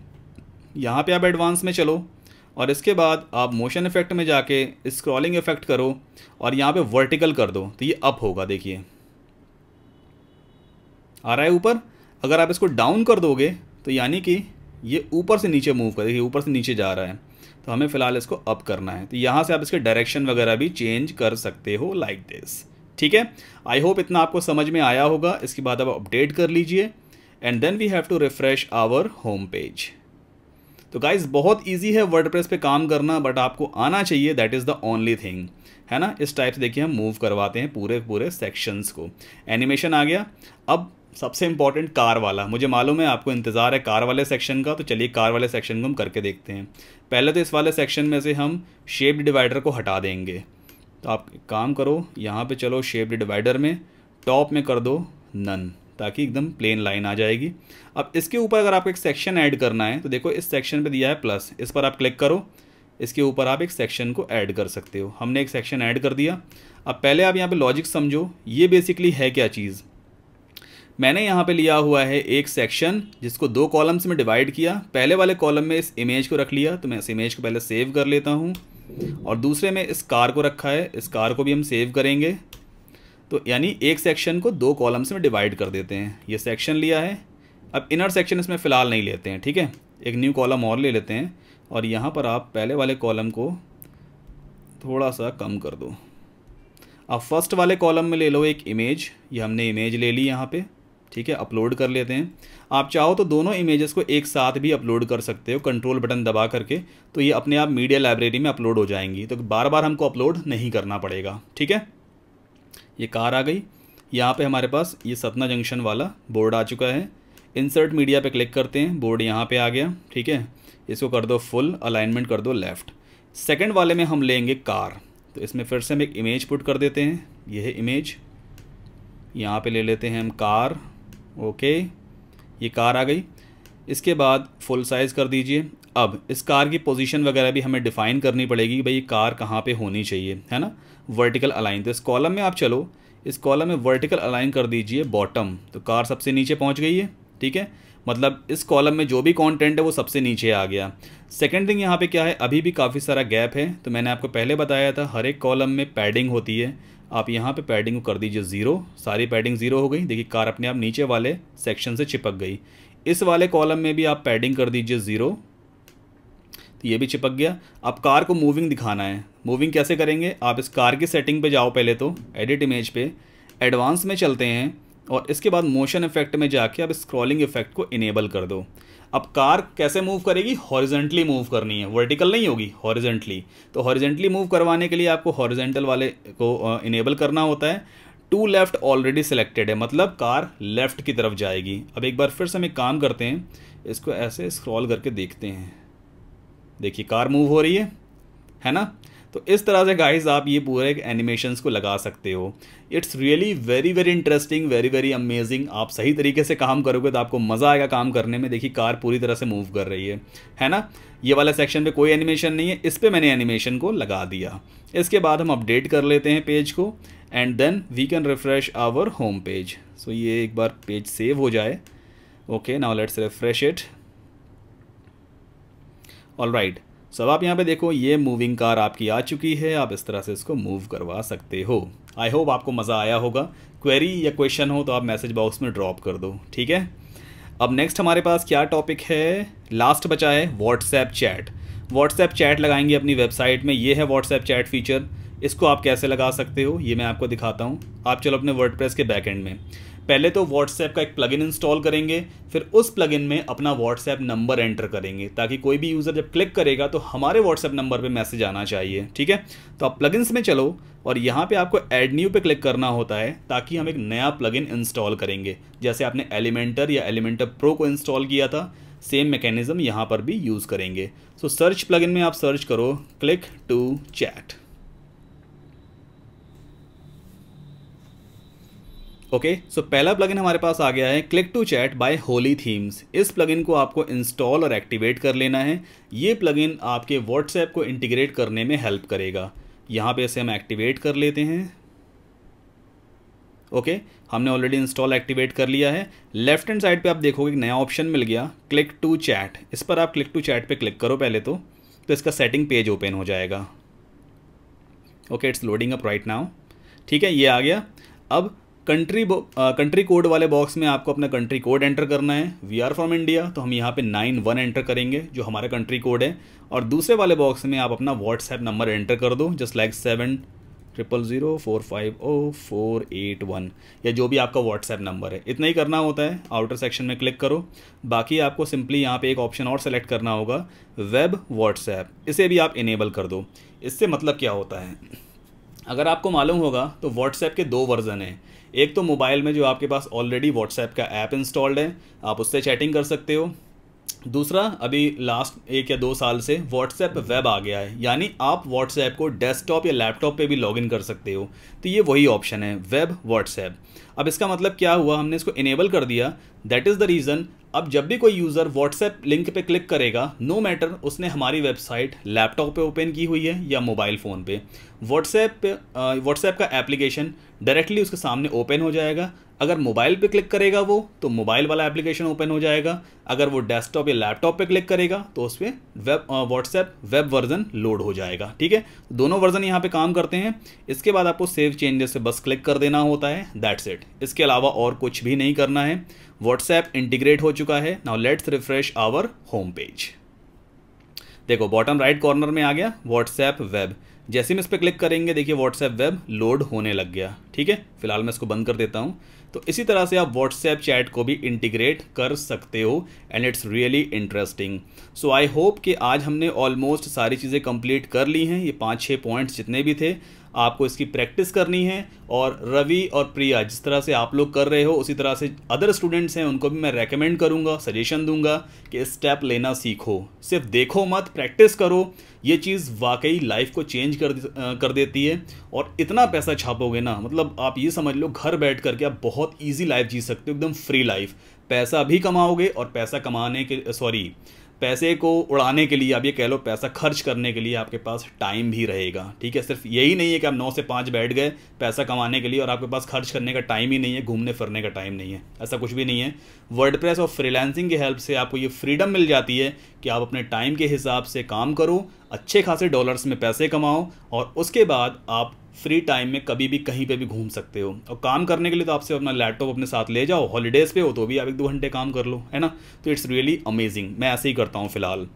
यहाँ पे आप एडवांस में चलो और इसके बाद आप मोशन इफेक्ट में जाके स्क्रॉलिंग इफेक्ट करो और यहाँ पे वर्टिकल कर दो तो ये अप होगा देखिए आ रहा है ऊपर अगर आप इसको डाउन कर दोगे तो यानी कि ये ऊपर से नीचे मूव कर देखिए ऊपर से नीचे जा रहा है तो हमें फ़िलहाल इसको अप करना है तो यहाँ से आप इसके डायरेक्शन वगैरह भी चेंज कर सकते हो लाइक दिस ठीक है आई होप इतना आपको समझ में आया होगा इसके बाद आप अपडेट कर लीजिए and then we have to refresh our home page तो गाइज बहुत ईजी है प्रेस पे काम करना बट आपको आना चाहिए that is the only thing है ना इस टाइप से देखिए हम मूव करवाते हैं पूरे पूरे सेक्शंस को एनिमेशन आ गया अब सबसे इंपॉर्टेंट कार वाला मुझे मालूम है आपको इंतज़ार है कार वाले सेक्शन का तो चलिए कार वाले सेक्शन को हम करके देखते हैं पहले तो इस वाले सेक्शन में से हम शेप्ड डिवाइडर को हटा देंगे तो आप काम करो यहाँ पे चलो शेप्ड डिवाइडर में टॉप में कर दो नन ताकि एकदम प्लेन लाइन आ जाएगी अब इसके ऊपर अगर आपको एक सेक्शन ऐड करना है तो देखो इस सेक्शन पे दिया है प्लस इस पर आप क्लिक करो इसके ऊपर आप एक सेक्शन को ऐड कर सकते हो हमने एक सेक्शन ऐड कर दिया अब पहले आप यहाँ पे लॉजिक समझो ये बेसिकली है क्या चीज़ मैंने यहाँ पे लिया हुआ है एक सेक्शन जिसको दो कॉलम्स में डिवाइड किया पहले वाले कॉलम में इस इमेज को रख लिया तो मैं इस इमेज को पहले सेव कर लेता हूँ और दूसरे में इस कार को रखा है इस कार को भी हम सेव करेंगे तो यानी एक सेक्शन को दो कॉलम्स में डिवाइड कर देते हैं ये सेक्शन लिया है अब इनर सेक्शन इसमें फ़िलहाल नहीं लेते हैं ठीक है एक न्यू कॉलम और ले लेते हैं और यहाँ पर आप पहले वाले कॉलम को थोड़ा सा कम कर दो अब फर्स्ट वाले कॉलम में ले लो एक इमेज ये हमने इमेज ले ली यहाँ पर ठीक है अपलोड कर लेते हैं आप चाहो तो दोनों इमेजेस को एक साथ भी अपलोड कर सकते हो कंट्रोल बटन दबा करके तो ये अपने आप मीडिया लाइब्रेरी में अपलोड हो जाएंगी तो बार बार हमको अपलोड नहीं करना पड़ेगा ठीक है ये कार आ गई यहाँ पे हमारे पास ये सतना जंक्शन वाला बोर्ड आ चुका है इंसर्ट मीडिया पर क्लिक करते हैं बोर्ड यहाँ पर आ गया ठीक है इसको कर दो फुल अलाइनमेंट कर दो लेफ़्ट सेकेंड वाले में हम लेंगे कार तो इसमें फिर से हम एक इमेज पुट कर देते हैं यह है इमेज यहाँ पे ले लेते हैं हम कार ओके ये कार आ गई इसके बाद फुल साइज़ कर दीजिए अब इस कार की पोजीशन वगैरह भी हमें डिफ़ाइन करनी पड़ेगी भाई कार कहाँ पे होनी चाहिए है ना वर्टिकल अलाइन तो इस कॉलम में आप चलो इस कॉलम में वर्टिकल अलाइन कर दीजिए बॉटम तो कार सबसे नीचे पहुँच गई है ठीक है मतलब इस कॉलम में जो भी कंटेंट है वो सबसे नीचे आ गया सेकंड थिंग यहाँ पे क्या है अभी भी काफ़ी सारा गैप है तो मैंने आपको पहले बताया था हर एक कॉलम में पैडिंग होती है आप यहाँ पे पैडिंग को कर दीजिए ज़ीरो सारी पैडिंग ज़ीरो हो गई देखिए कार अपने आप नीचे वाले सेक्शन से चिपक गई इस वाले कॉलम में भी आप पैडिंग कर दीजिए ज़ीरो तो ये भी चिपक गया अब कार को मूविंग दिखाना है मूविंग कैसे करेंगे आप इस कार की सेटिंग पे जाओ पहले तो एडिट इमेज पे एडवांस में चलते हैं और इसके बाद मोशन इफेक्ट में जाके आप स्क्रॉलिंग इफेक्ट को इनेबल कर दो अब कार कैसे मूव करेगी हॉरिजेंटली मूव करनी है वर्टिकल नहीं होगी हॉरिजेंटली तो हॉरिजेंटली मूव करवाने के लिए आपको हॉरिजेंटल वाले को इनेबल करना होता है टू लेफ्ट ऑलरेडी सिलेक्टेड है मतलब कार लेफ्ट की तरफ जाएगी अब एक बार फिर से हम एक काम करते हैं इसको ऐसे स्क्रॉल करके देखते हैं देखिए कार मूव हो रही है है ना तो इस तरह से गाइस आप ये पूरे एनिमेशंस को लगा सकते हो it's really very very interesting very very amazing आप सही तरीके से काम करोगे तो आपको मज़ा आएगा काम करने में देखिए कार पूरी तरह से मूव कर रही है है ना ये वाला सेक्शन पे कोई एनिमेशन नहीं है इस पर मैंने एनिमेशन को लगा दिया इसके बाद हम अपडेट कर लेते हैं पेज को and then we can refresh our home page so ये एक बार पेज सेव हो जाए okay now let's refresh it all right so आप यहाँ पे देखो ये मूविंग कार आपकी आ चुकी है आप इस तरह से इसको मूव करवा सकते हो आई होप आपको मज़ा आया होगा क्वेरी या क्वेश्चन हो तो आप मैसेज बॉक्स में ड्रॉप कर दो ठीक है अब नेक्स्ट हमारे पास क्या टॉपिक है लास्ट बचा है व्हाट्सएप चैट व्हाट्सएप चैट लगाएंगे अपनी वेबसाइट में ये है व्हाट्सएप चैट फीचर इसको आप कैसे लगा सकते हो ये मैं आपको दिखाता हूँ आप चलो अपने वर्डप्रेस के बैकएंड में पहले तो व्हाट्सएप का एक प्लगइन इंस्टॉल करेंगे फिर उस प्लगइन में अपना व्हाट्सएप नंबर एंटर करेंगे ताकि कोई भी यूज़र जब क्लिक करेगा तो हमारे व्हाट्सएप नंबर पे मैसेज आना चाहिए ठीक है तो आप प्लगइन्स में चलो और यहाँ पे आपको एड न्यू पे क्लिक करना होता है ताकि हम एक नया प्लगइन इंस्टॉल करेंगे जैसे आपने एलिमेंटर या एलिमेंटर प्रो को इंस्टॉल किया था सेम मैकेनिज़्म यहाँ पर भी यूज़ करेंगे सो सर्च प्लगइन में आप सर्च करो click to chat okay okay, so so पहला प्लगइन हमारे पास आ गया है click to chat by Holy Themes इस प्लगइन को आपको इंस्टॉल और एक्टिवेट कर लेना है ये प्लगइन आपके व्हाट्सएप को इंटीग्रेट करने में हेल्प करेगा यहाँ पे इसे हम एक्टिवेट कर लेते हैं ओके okay, हमने ऑलरेडी इंस्टॉल एक्टिवेट कर लिया है लेफ्ट हैंड साइड पे आप देखोगे एक नया ऑप्शन मिल गया क्लिक टू चैट इस पर आप क्लिक टू चैट पर क्लिक करो पहले तो तो इसका सेटिंग पेज ओपन हो जाएगा okay it's loading up right now ठीक है ये आ गया अब कंट्री कंट्री कोड वाले बॉक्स में आपको अपना कंट्री कोड एंटर करना है वी आर फ्रॉम इंडिया तो हम यहाँ पे नाइन वन एंटर करेंगे जो हमारा कंट्री कोड है और दूसरे वाले बॉक्स में आप अपना व्हाट्सएप नंबर एंटर कर दो just like seven triple zero four five o four eight one या जो भी आपका व्हाट्सएप नंबर है इतना ही करना होता है आउटर सेक्शन में क्लिक करो बाकी आपको सिंपली यहाँ पे एक ऑप्शन और सेलेक्ट करना होगा वेब व्हाट्सएप इसे भी आप इनेबल कर दो इससे मतलब क्या होता है अगर आपको मालूम होगा तो व्हाट्सएप के दो वर्जन हैं एक तो मोबाइल में जो आपके पास ऑलरेडी व्हाट्सएप का ऐप इंस्टॉल्ड है आप उससे चैटिंग कर सकते हो दूसरा अभी लास्ट एक या दो साल से व्हाट्सएप वेब आ गया है यानी आप व्हाट्सएप को डेस्कटॉप या लैपटॉप पे भी लॉगिन कर सकते हो तो ये वही ऑप्शन है वेब व्हाट्सएप अब इसका मतलब क्या हुआ हमने इसको इनेबल कर दिया दैट इज़ द रीज़न अब जब भी कोई यूज़र व्हाट्सएप लिंक पे क्लिक करेगा नो no मैटर उसने हमारी वेबसाइट लैपटॉप पे ओपन की हुई है या मोबाइल फ़ोन पे व्हाट्सएप व्हाट्सएप का एप्लीकेशन डायरेक्टली उसके सामने ओपन हो जाएगा अगर मोबाइल पे क्लिक करेगा वो तो मोबाइल वाला एप्लीकेशन ओपन हो जाएगा अगर वो डेस्कटॉप या लैपटॉप पे क्लिक करेगा तो उस पर web WhatsApp web version load हो जाएगा ठीक है तो दोनों वर्जन यहाँ पे काम करते हैं इसके बाद आपको सेव चेंजेस से बस क्लिक कर देना होता है दैट्स इट इसके अलावा और कुछ भी नहीं करना है व्हाट्सएप इंटीग्रेट हो चुका है now let's refresh our home page देखो बॉटम राइट कॉर्नर में आ गया व्हाट्सएप वेब जैसे मैं इस पर क्लिक करेंगे देखिए व्हाट्सएप वेब लोड होने लग गया ठीक है फिलहाल मैं इसको बंद कर देता हूँ तो इसी तरह से आप व्हाट्सएप चैट को भी इंटीग्रेट कर सकते हो and it's really interesting so I hope कि आज हमने ऑलमोस्ट सारी चीज़ें कंप्लीट कर ली हैं ये पाँच छः पॉइंट्स जितने भी थे आपको इसकी प्रैक्टिस करनी है और रवि और प्रिया जिस तरह से आप लोग कर रहे हो उसी तरह से अदर स्टूडेंट्स हैं उनको भी मैं रेकमेंड करूँगा सजेशन दूंगा कि स्टेप लेना सीखो सिर्फ देखो मत प्रैक्टिस करो ये चीज़ वाकई लाइफ को चेंज कर कर देती है और इतना पैसा छापोगे ना मतलब आप ये समझ लो घर बैठ करके आप बहुत ईजी लाइफ जी सकते हो एकदम फ्री लाइफ पैसा भी कमाओगे और पैसा कमाने के सॉरी पैसे को उड़ाने के लिए आप ये कह लो पैसा खर्च करने के लिए आपके पास टाइम भी रहेगा ठीक है सिर्फ यही नहीं है कि आप नौ से पाँच बैठ गए पैसा कमाने के लिए और आपके पास खर्च करने का टाइम ही नहीं है घूमने फिरने का टाइम नहीं है ऐसा कुछ भी नहीं है वर्ड और फ्रीलैंसिंग की हेल्प से आपको ये फ्रीडम मिल जाती है कि आप अपने टाइम के हिसाब से काम करो अच्छे खासे डॉलर्स में पैसे कमाओ और उसके बाद आप फ्री टाइम में कभी भी कहीं पे भी घूम सकते हो और काम करने के लिए तो आपसे अपना लैपटॉप अपने साथ ले जाओ हॉलीडेज़ पे हो तो भी आप एक दो घंटे काम कर लो है ना तो इट्स रियली अमेजिंग मैं ऐसे ही करता हूँ फ़िलहाल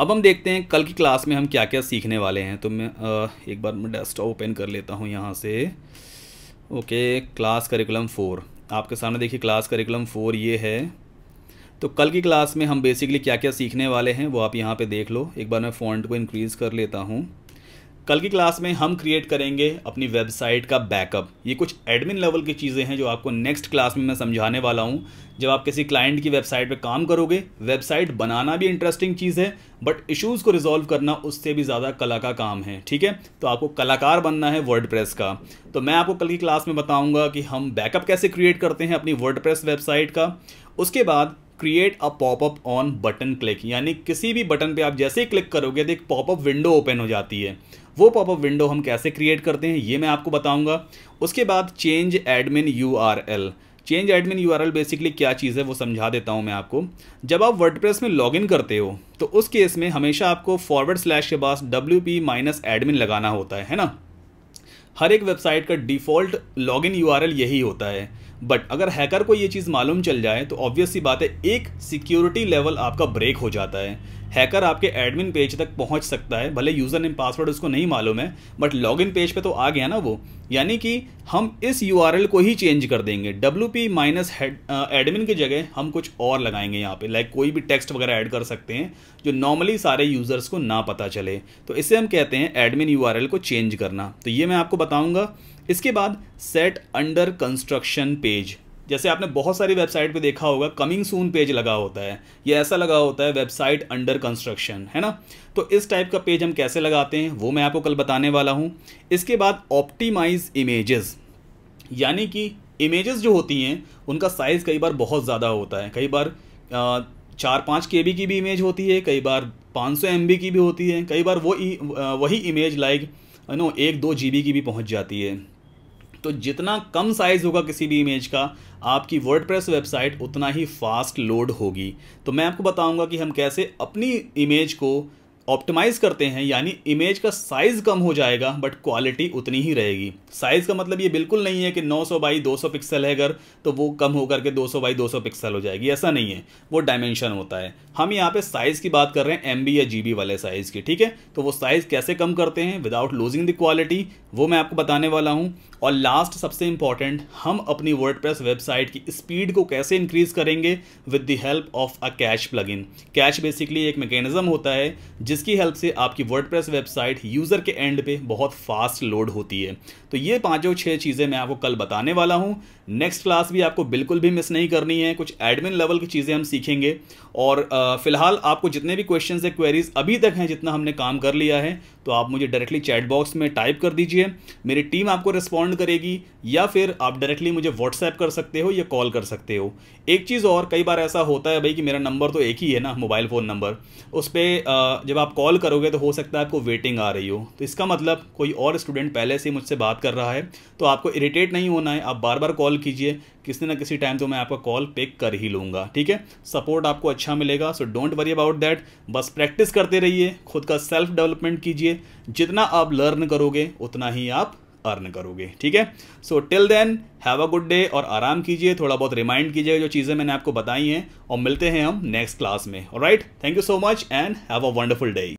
अब हम देखते हैं कल की क्लास में हम क्या क्या सीखने वाले हैं तो मैं आ, एक बार मैं डेस्कटॉप ओपन कर लेता हूँ यहाँ से ओके क्लास करिकुलम फ़ोर आपके सामने देखिए क्लास करिकुलम फ़ोर ये है तो कल की क्लास में हम बेसिकली क्या क्या सीखने वाले हैं वो आप यहाँ पे देख लो एक बार मैं फ़ॉन्ट को इंक्रीज़ कर लेता हूँ कल की क्लास में हम क्रिएट करेंगे अपनी वेबसाइट का बैकअप ये कुछ एडमिन लेवल की चीज़ें हैं जो आपको नेक्स्ट क्लास में मैं समझाने वाला हूँ जब आप किसी क्लाइंट की वेबसाइट पे काम करोगे वेबसाइट बनाना भी इंटरेस्टिंग चीज़ है बट इश्यूज़ को रिजॉल्व करना उससे भी ज़्यादा कला का काम है ठीक है तो आपको कलाकार बनना है वर्ड का तो मैं आपको कल की क्लास में बताऊँगा कि हम बैकअप कैसे क्रिएट करते हैं अपनी वर्ड वेबसाइट का उसके बाद create a popup on button click यानी किसी भी बटन पर आप जैसे ही क्लिक करोगे तो एक पॉपअप विंडो ओपन हो जाती है वो पॉपअप विंडो हम कैसे क्रिएट करते हैं ये मैं आपको बताऊंगा उसके बाद change admin you change admin you basically क्या चीज़ है वो समझा देता हूँ मैं आपको जब आप प्रेस में लॉगिन करते हो तो उस केस में हमेशा आपको फॉरवर्ड स्लैश के पास डब्ल्यू पी माइनस एडमिन लगाना होता है है ना हर एक वेबसाइट का डिफ़ॉल्ट लॉगिन यू यही होता है बट अगर हैकर को ये चीज़ मालूम चल जाए तो ऑब्वियस सी बात है एक सिक्योरिटी लेवल आपका ब्रेक हो जाता है हैकर आपके एडमिन पेज तक पहुंच सकता है भले यूज़र नेम पासवर्ड उसको नहीं मालूम है बट लॉगिन पेज पे तो आ गया ना वो यानी कि हम इस यू को ही चेंज कर देंगे डब्ल्यू पी माइनस एडमिन की जगह हम कुछ और लगाएंगे यहाँ पे लाइक कोई भी टेक्स्ट वगैरह ऐड कर सकते हैं जो नॉर्मली सारे यूज़र्स को ना पता चले तो इसे हम कहते हैं एडमिन यू को चेंज करना तो ये मैं आपको बताऊँगा इसके बाद सेट अंडर कंस्ट्रक्शन पेज जैसे आपने बहुत सारी वेबसाइट पे देखा होगा कमिंग सून पेज लगा होता है ये ऐसा लगा होता है वेबसाइट अंडर कंस्ट्रक्शन है ना तो इस टाइप का पेज हम कैसे लगाते हैं वो मैं आपको कल बताने वाला हूँ इसके बाद ऑप्टीमाइज इमेजेस यानी कि इमेजेस जो होती हैं उनका साइज़ कई बार बहुत ज़्यादा होता है कई बार चार पाँच के की भी इमेज होती है कई बार पाँच सौ एम की भी होती है कई बार वो वही इमेज लाइक नो एक दो जी की भी पहुँच जाती है तो जितना कम साइज़ होगा किसी भी इमेज का आपकी वर्डप्रेस वेबसाइट उतना ही फास्ट लोड होगी तो मैं आपको बताऊंगा कि हम कैसे अपनी इमेज को ऑप्टिमाइज़ करते हैं यानी इमेज का साइज़ कम हो जाएगा बट क्वालिटी उतनी ही रहेगी साइज़ का मतलब ये बिल्कुल नहीं है कि 900 बाई दो पिक्सल है अगर तो वो कम होकर के 200 बाई दो पिक्सल हो जाएगी ऐसा नहीं है वो डायमेंशन होता है हम यहाँ पे साइज़ की बात कर रहे हैं एम या जी वाले साइज़ की ठीक है तो वो साइज़ कैसे कम करते हैं विदाउट लूजिंग द क्वालिटी वो मैं आपको बताने वाला हूँ और लास्ट सबसे इंपॉर्टेंट हम अपनी वर्ड वेबसाइट की स्पीड को कैसे इंक्रीज करेंगे with the help of a cache plug cache basically एक मैकेनिज्म होता है जिसकी हेल्प से आपकी वर्ड वेबसाइट यूज़र के एंड पे बहुत फास्ट लोड होती है तो ये पाँचों छः चीज़ें मैं आपको कल बताने वाला हूँ नेक्स्ट क्लास भी आपको बिल्कुल भी मिस नहीं करनी है कुछ एडमिन लेवल की चीज़ें हम सीखेंगे और फिलहाल आपको जितने भी क्वेश्चन है क्वेरीज अभी तक हैं जितना हमने काम कर लिया है तो आप मुझे डायरेक्टली चैट बॉक्स में टाइप कर दीजिए मेरी टीम आपको रिस्पॉन्ड करेगी या फिर आप डायरेक्टली मुझे व्हाट्सएप कर सकते हो या कॉल कर सकते हो एक चीज़ और कई बार ऐसा होता है भाई कि मेरा नंबर तो एक ही है ना मोबाइल फ़ोन नंबर उस पर जब आप कॉल करोगे तो हो सकता है आपको वेटिंग आ रही हो तो इसका मतलब कोई और स्टूडेंट पहले से मुझसे बात कर रहा है तो आपको इरिटेट नहीं होना है आप बार बार कॉल कीजिए किसी ना किसी टाइम तो मैं आपका कॉल पिक कर ही लूँगा ठीक है सपोर्ट आपको अच्छा मिलेगा so don't worry about that बस प्रैक्टिस करते रहिए खुद का सेल्फ डेवलपमेंट कीजिए जितना आप लर्न करोगे उतना ही आप अर्न करोगे ठीक है so till then have a good day और आराम कीजिए थोड़ा बहुत रिमाइंड कीजिए जो चीज़ें मैंने आपको बताई हैं और मिलते हैं हम नेक्स्ट क्लास में right thank you so much and have a wonderful day